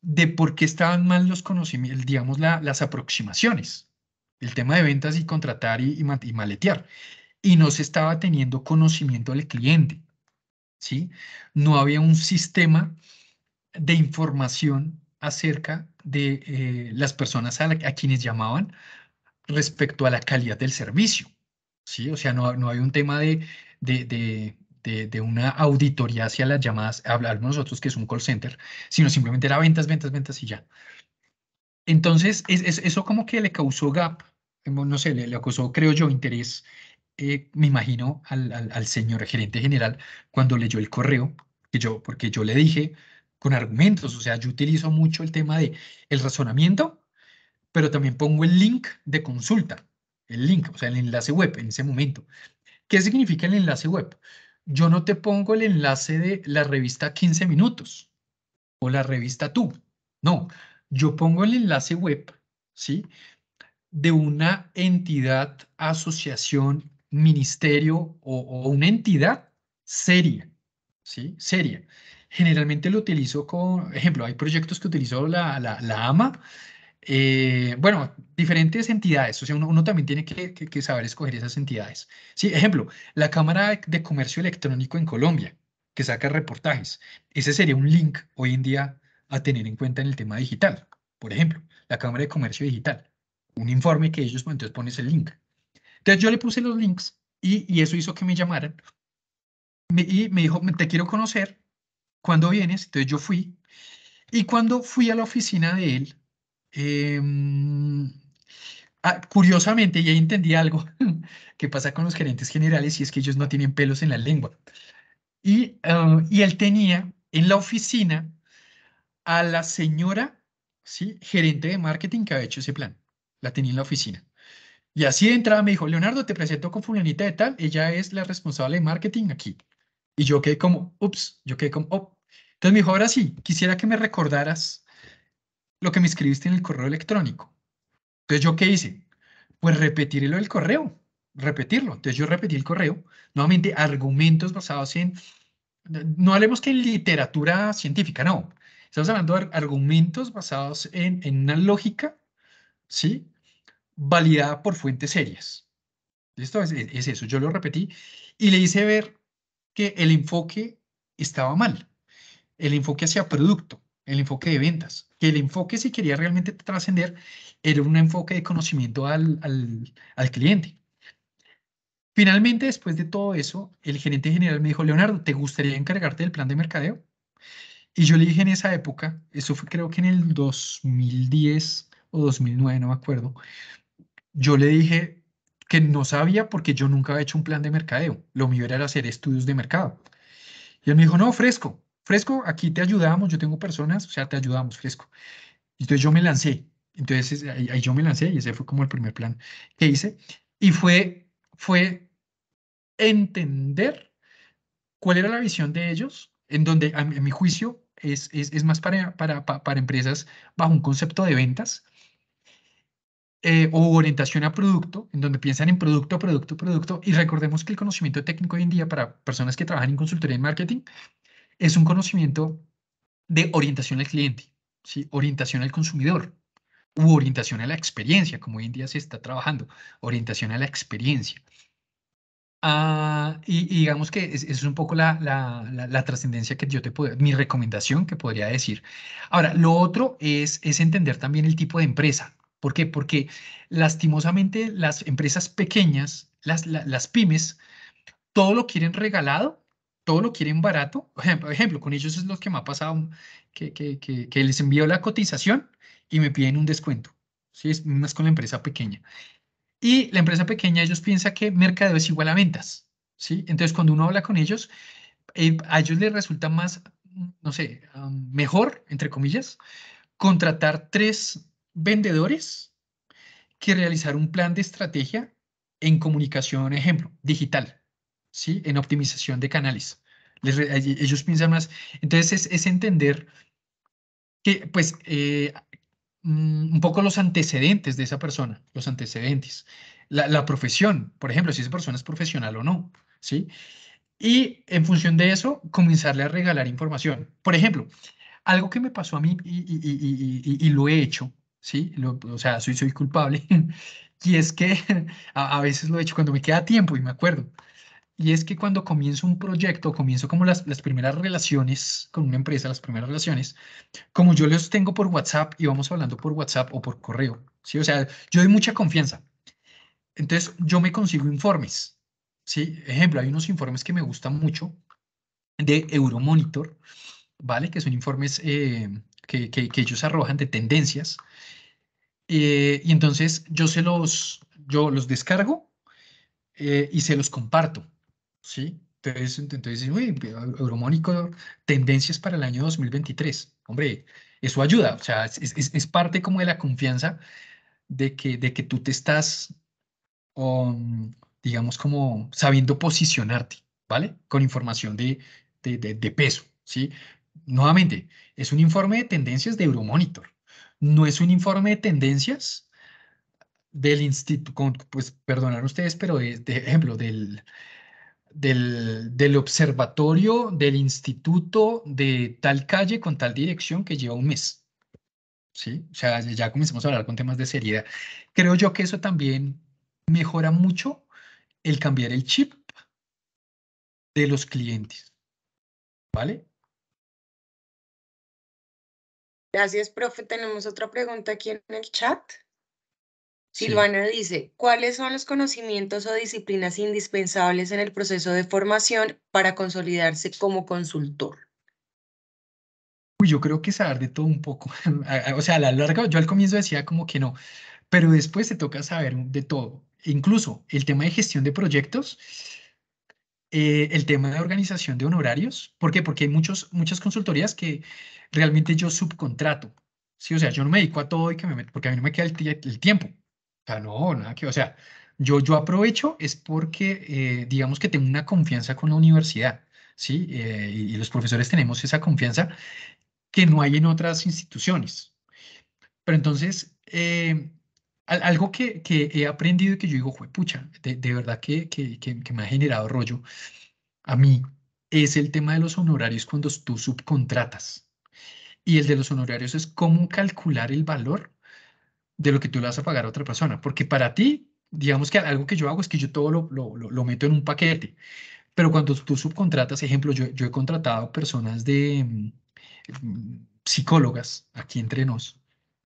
de por qué estaban mal los conocimientos, digamos, las aproximaciones, el tema de ventas y contratar y, y maletear. Y no se estaba teniendo conocimiento al cliente. ¿sí? No había un sistema de información acerca de eh, las personas a, quienes llamaban respecto a la calidad del servicio, ¿sí? O sea, no, no había un tema de, de, de de, una auditoría hacia las llamadas, hablamos nosotros que es un call center, sino simplemente era ventas, ventas, ventas y ya. Entonces, es, eso como que le causó gap, no sé, le causó, creo yo, interés me imagino, al, señor gerente general cuando leyó el correo, que yo, porque yo le dije con argumentos, o sea, yo utilizo mucho el tema de el razonamiento, pero también pongo el link de consulta, el link, o sea, el enlace web en ese momento. ¿Qué significa el enlace web? Yo no te pongo el enlace de la revista 15 minutos o la revista tú. No, yo pongo el enlace web, ¿sí? De una entidad, asociación, ministerio o, una entidad seria, ¿sí? Seria. Generalmente lo utilizo con, ejemplo, hay proyectos que utilizo la, AMA, eh, bueno, diferentes entidades, o sea, uno, también tiene que, saber escoger esas entidades. Sí, ejemplo, la Cámara de Comercio Electrónico en Colombia, que saca reportajes. Ese sería un link hoy en día a tener en cuenta en el tema digital. Por ejemplo, la Cámara de Comercio Digital, un informe que ellos, pues, entonces pones el link. Entonces yo le puse los links y, eso hizo que me llamaran. Me, y me dijo, te quiero conocer, ¿cuándo vienes? Entonces yo fui. Y cuando fui a la oficina de él, em, ah, curiosamente, ya entendí algo que pasa con los gerentes generales y es que ellos no tienen pelos en la lengua. Y, ah, y él tenía en la oficina a la señora, ¿sí? gerente de marketing que había hecho ese plan. La tenía en la oficina. Y así de entrada me dijo, Leonardo, te presento con fulanita de tal, ella es la responsable de marketing aquí. Y yo quedé como, ups, yo quedé como, oh. Entonces me dijo, ahora sí, quisiera que me recordaras lo que me escribiste en el correo electrónico. Entonces yo qué hice? Pues repetiré el correo, repetirlo. Entonces yo repetí el correo, nuevamente argumentos basados en, no hablemos que en literatura científica, no. Estamos hablando de argumentos basados en, en una lógica, ¿sí? validada por fuentes serias. Esto es, eso, yo lo repetí y le hice ver que el enfoque estaba mal, el enfoque hacia producto, el enfoque de ventas, que el enfoque si quería realmente trascender era un enfoque de conocimiento al, al, al cliente. Finalmente, después de todo eso, el gerente general me dijo, Leonardo, ¿te gustaría encargarte del plan de mercadeo? Y yo le dije en esa época, eso fue creo que en el 2010 o 2009, no me acuerdo, yo le dije que no sabía porque yo nunca había hecho un plan de mercadeo. Lo mío era hacer estudios de mercado. Y él me dijo, no, fresco, fresco, aquí te ayudamos, yo tengo personas, o sea, te ayudamos, fresco. Entonces yo me lancé, entonces eh, ahí, yo me lancé y ese fue como el primer plan que hice. Y fue, fue entender cuál era la visión de ellos, en donde a mi, juicio es, es, más para, para, para empresas bajo un concepto de ventas, eh, o orientación a producto, en donde piensan en producto, producto, producto. Y recordemos que el conocimiento técnico hoy en día para personas que trabajan en consultoría y marketing es un conocimiento de orientación al cliente, ¿sí? orientación al consumidor u orientación a la experiencia, como hoy en día se está trabajando, orientación a la experiencia. Ah, y, digamos que es, es un poco la, la, la, la trascendencia que yo te puedo, mi recomendación que podría decir. Ahora, lo otro es, es entender también el tipo de empresa. ¿Por qué? Porque lastimosamente las empresas pequeñas, las, las, pymes, todo lo quieren regalado todo lo quieren barato. Por ejemplo, con ellos es lo que me ha pasado, mm, que, que, que, les envío la cotización y me piden un descuento. ¿sí? Es más con la empresa pequeña. Y la empresa pequeña, ellos piensan que mercadeo es igual a ventas. ¿sí? Entonces, cuando uno habla con ellos, eh, a ellos les resulta más, mm, no sé, mejor, entre comillas, contratar tres vendedores que realizar un plan de estrategia en comunicación, ejemplo, digital, ¿sí? en optimización de canales. ellos piensan más. Entonces es, entender que, pues, eh, mm, un poco los antecedentes de esa persona, los antecedentes, la, profesión, por ejemplo, si esa persona es profesional o no, ¿sí? Y en función de eso, comenzarle a regalar información. Por ejemplo, algo que me pasó a mí y lo he hecho ¿sí? o sea, soy, soy culpable. y es que a, veces lo he hecho cuando me queda tiempo y me acuerdo. Y es que cuando comienzo un proyecto, comienzo como las, las primeras relaciones con una empresa, las primeras relaciones, como yo los tengo por WhatsApp y vamos hablando por WhatsApp o por correo, ¿sí? O sea, yo doy mucha confianza. Entonces, yo me consigo informes, ¿sí? Ejemplo, hay unos informes que me gustan mucho de Euromonitor, ¿vale? Que son informes eh, que, ellos arrojan de tendencias. Eh, y entonces yo se los, yo los descargo eh, y se los comparto, ¿sí? Entonces, entonces uy, Euromónico, tendencias para el año 2023. Hombre, eso ayuda, o sea, es, parte como de la confianza de que, de que tú te estás, um, digamos, como sabiendo posicionarte, ¿vale? Con información de, de peso, ¿sí? nuevamente, es un informe de tendencias de Euromonitor. No es un informe de tendencias del instituto, pues perdonar ustedes, pero es de ejemplo, del, del, observatorio del instituto de tal calle con tal dirección que lleva un mes. ¿Sí? O sea, ya comenzamos a hablar con temas de seriedad. Creo yo que eso también mejora mucho el cambiar el chip de los clientes. ¿Vale? Gracias, profe. Tenemos otra pregunta aquí en el chat. Silvana dice, ¿cuáles son los conocimientos o disciplinas indispensables en el proceso de formación para consolidarse como consultor? Uy, yo creo que saber de todo un poco. o sea, a la larga, yo al comienzo decía como que no, pero después te toca saber de todo. Incluso el tema de gestión de proyectos, eh, el tema de organización de honorarios. ¿Por qué? Porque hay muchos, muchas consultorías que realmente yo subcontrato. Sí, o sea, yo no me dedico a todo y que me porque a mí no me queda el, tiempo. O sea, no, nada que, o sea, yo, yo aprovecho es porque, eh, digamos que tengo una confianza con la universidad, ¿sí? Eh, y, los profesores tenemos esa confianza que no hay en otras instituciones. Pero entonces, eh, algo que, que, he aprendido y que yo digo, pucha, de, de verdad que, que, que, me ha generado rollo a mí, es el tema de los honorarios cuando tú subcontratas. Y el de los honorarios es cómo calcular el valor de lo que tú le vas a pagar a otra persona. Porque para ti, digamos que algo que yo hago es que yo todo lo, lo, lo meto en un paquete. Pero cuando tú subcontratas, ejemplo, yo, yo he contratado personas de mm, psicólogas aquí entre nos,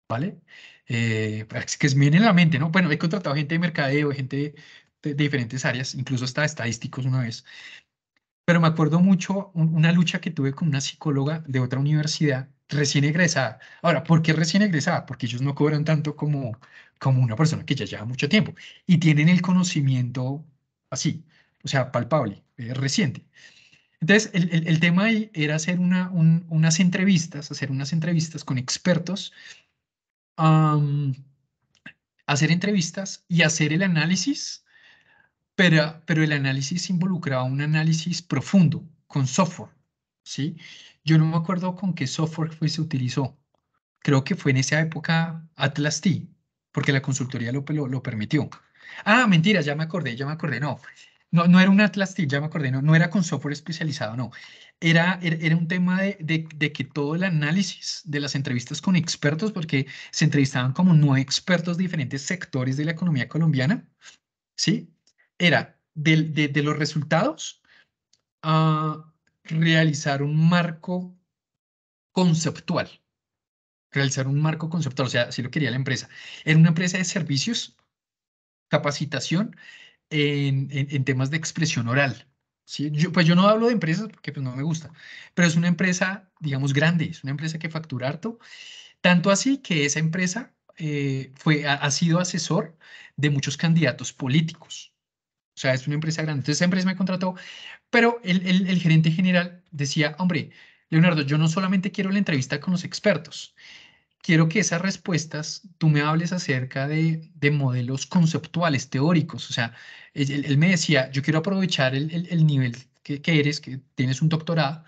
¿vale? Eh, que es bien en la mente, ¿no? Bueno, he contratado gente de mercadeo, gente de, diferentes áreas, incluso hasta estadísticos una vez. Pero me acuerdo mucho una lucha que tuve con una psicóloga de otra universidad recién egresada. Ahora, ¿por qué recién egresada? Porque ellos no cobran tanto como, como una persona que ya lleva mucho tiempo y tienen el conocimiento así, o sea, palpable, eh, reciente. Entonces, el, tema ahí era hacer una, unas entrevistas, hacer unas entrevistas con expertos, hacer entrevistas y hacer el análisis, pero, pero el análisis involucraba un análisis profundo con software. ¿sí? Yo no me acuerdo con qué software fue, se utilizó. Creo que fue en esa época Atlas T, porque la consultoría lo, permitió. Ah, mentira, ya me acordé, ya me acordé, no. No, era un Atlas T, ya me acordé, no, era con software especializado, no. Era, era, un tema de, que todo el análisis de las entrevistas con expertos, porque se entrevistaban como no expertos de diferentes sectores de la economía colombiana, ¿sí? Era de, los resultados, ah, realizar un marco conceptual. Realizar un marco conceptual, o sea, si lo quería la empresa. Era una empresa de servicios, capacitación en, en, temas de expresión oral. ¿sí? pues yo no hablo de empresas porque pues, no me gusta, pero es una empresa, digamos, grande, es una empresa que factura harto. Tanto así que esa empresa eh, fue, ha sido asesor de muchos candidatos políticos. O sea, es una empresa grande. Entonces, esa empresa me contrató pero el, el, gerente general decía, hombre, Leonardo, yo no solamente quiero la entrevista con los expertos, quiero que esas respuestas tú me hables acerca de, de modelos conceptuales, teóricos. O sea, él, me decía, yo quiero aprovechar el, el, nivel que, eres, que tienes un doctorado,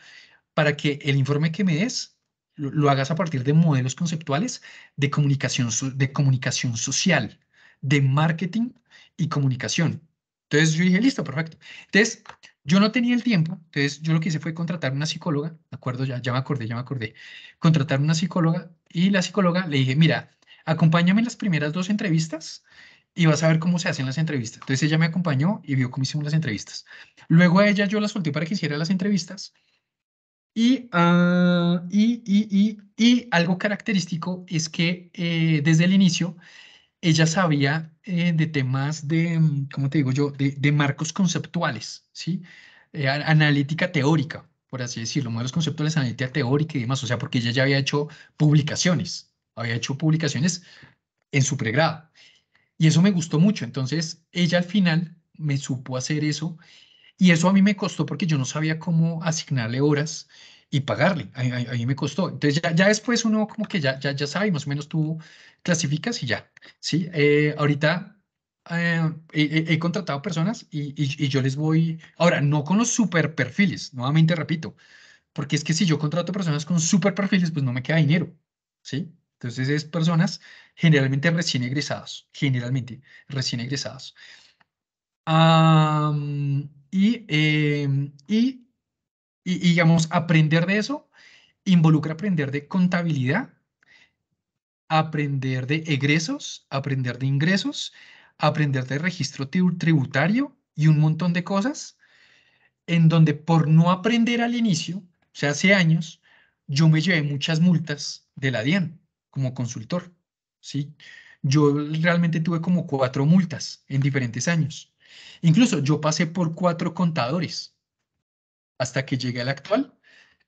para que el informe que me des lo, lo hagas a partir de modelos conceptuales de comunicación, de comunicación social, de marketing y comunicación. Entonces yo dije, listo, perfecto. Entonces, yo no tenía el tiempo, entonces yo lo que hice fue contratar una psicóloga, ¿de acuerdo? Ya, ya me acordé, ya me acordé. Contratar una psicóloga y la psicóloga le dije, mira, acompáñame en las primeras dos entrevistas y vas a ver cómo se hacen las entrevistas. Entonces ella me acompañó y vio cómo hicimos las entrevistas. Luego a ella yo la solté para que hiciera las entrevistas. Y, ah, y, y, y, algo característico es que eh, desde el inicio ella sabía eh, de temas de, mm, ¿cómo te digo yo?, de, marcos conceptuales, ¿sí? Eh, analítica teórica, por así decirlo, modelos conceptuales, analítica teórica y demás, o sea, porque ella ya había hecho publicaciones, había hecho publicaciones en su pregrado. Y eso me gustó mucho, entonces ella al final me supo hacer eso y eso a mí me costó porque yo no sabía cómo asignarle horas y pagarle. ahí me costó. Entonces ya, ya, después uno como que ya, ya, ya sabe, más o menos tú clasificas y ya. Sí, eh, ahorita eh, he, contratado personas y, y, yo les voy, ahora, no con los super perfiles, nuevamente repito, porque es que si yo contrato personas con super perfiles, pues no me queda dinero, ¿sí? Entonces es personas generalmente recién egresados, generalmente recién egresados. y, em, y y, digamos, aprender de eso involucra aprender de contabilidad, aprender de egresos, aprender de ingresos, aprender de registro tributario y un montón de cosas, en donde por no aprender al inicio, o sea, hace años, yo me llevé muchas multas de la DIAN como consultor, ¿sí? Yo realmente tuve como cuatro multas en diferentes años. Incluso yo pasé por cuatro contadores hasta que llegue al actual,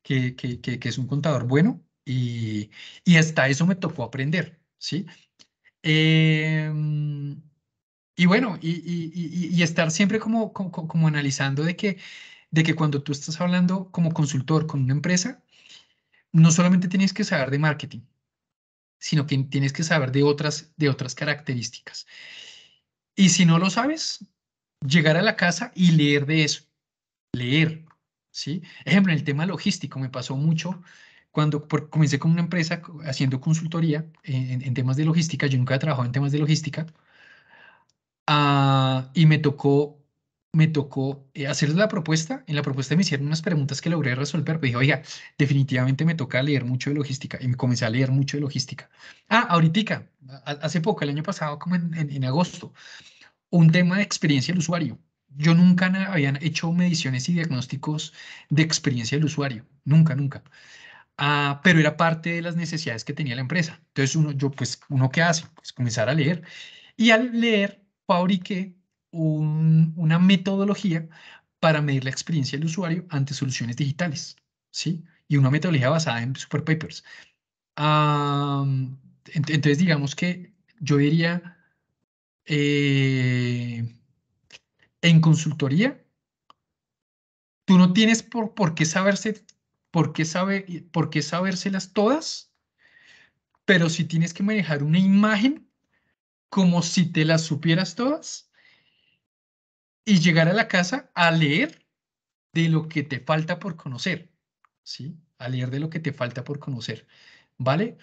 que, es un contador bueno, y, hasta eso me tocó aprender, ¿sí? Em, y bueno, y, estar siempre como, como, analizando de que, de que cuando tú estás hablando como consultor con una empresa, no solamente tienes que saber de marketing, sino que tienes que saber de otras, de otras características. Y si no lo sabes, llegar a la casa y leer de eso, leer, ¿sí? Ejemplo, en el tema logístico me pasó mucho cuando comencé con una empresa haciendo consultoría en, temas de logística, yo nunca he trabajado en temas de logística, ah, y me tocó, me tocó eh, hacer la propuesta, en la propuesta me hicieron unas preguntas que logré resolver, pero dije, oiga, definitivamente me toca leer mucho de logística, y me comencé a leer mucho de logística. Ah, ahorita, hace poco, el año pasado, como en agosto, un tema de experiencia del usuario, yo nunca habían hecho mediciones y diagnósticos de experiencia del usuario, nunca, nunca. Ah, pero era parte de las necesidades que tenía la empresa. Entonces, uno, yo, pues, ¿uno qué hace? Pues comenzar a leer. Y al leer, fabriqué una metodología para medir la experiencia del usuario ante soluciones digitales, ¿sí? Y una metodología basada en Super Papers. Ah, entonces, digamos que yo diría, eh, en consultoría, tú no tienes por, por qué saberse, por qué sabe por qué sabérselas todas, pero si tienes que manejar una imagen como si te las supieras todas y llegar a la casa a leer de lo que te falta por conocer, ¿sí? A leer de lo que te falta por conocer, ¿vale?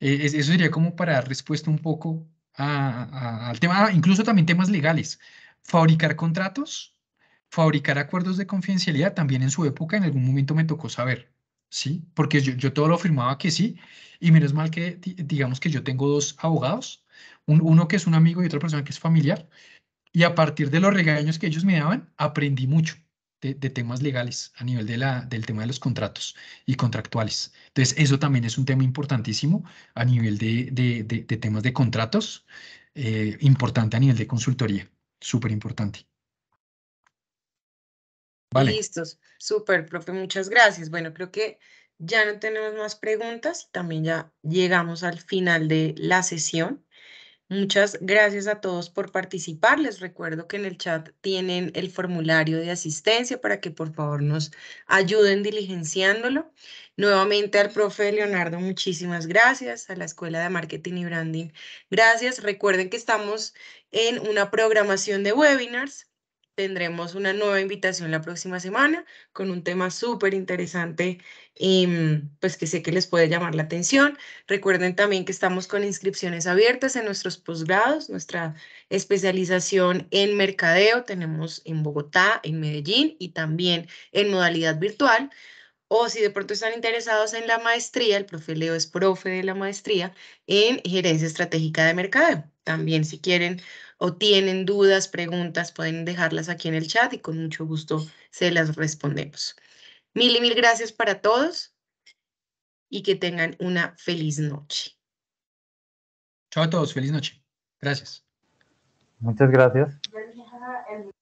E, e, eso sería como para dar respuesta un poco al tema, incluso también temas legales fabricar contratos, fabricar acuerdos de confidencialidad, también en su época en algún momento me tocó saber, ¿sí? Porque yo, todo lo afirmaba que sí, y menos mal que digamos que yo tengo dos abogados, uno que es un amigo y otra persona que es familiar, y a partir de los regaños que ellos me daban, aprendí mucho. De, temas legales a nivel de la, del tema de los contratos y contractuales. Entonces, eso también es un tema importantísimo a nivel de, temas de contratos, eh, importante a nivel de consultoría súper importante. Listos, súper, profe, muchas gracias. Bueno, creo que ya no tenemos más preguntas, también ya llegamos al final de la sesión. Muchas gracias a todos por participar. Les recuerdo que en el chat tienen el formulario de asistencia para que por favor nos ayuden diligenciándolo. Nuevamente al profe Leonardo, muchísimas gracias. A la Escuela de Marketing y Branding, gracias. Recuerden que estamos en una programación de webinars tendremos una nueva invitación la próxima semana con un tema súper interesante y em, pues que sé que les puede llamar la atención. Recuerden también que estamos con inscripciones abiertas en nuestros posgrados, nuestra especialización en mercadeo tenemos en Bogotá, en Medellín y también en modalidad virtual. O si de pronto están interesados en la maestría, el profe Leo es profe de la maestría en gerencia estratégica de mercadeo. También si quieren o tienen dudas, preguntas, pueden dejarlas aquí en el chat y con mucho gusto se las respondemos. Mil y mil gracias para todos y que tengan una feliz noche. Chao a todos, feliz noche. Gracias. Muchas gracias.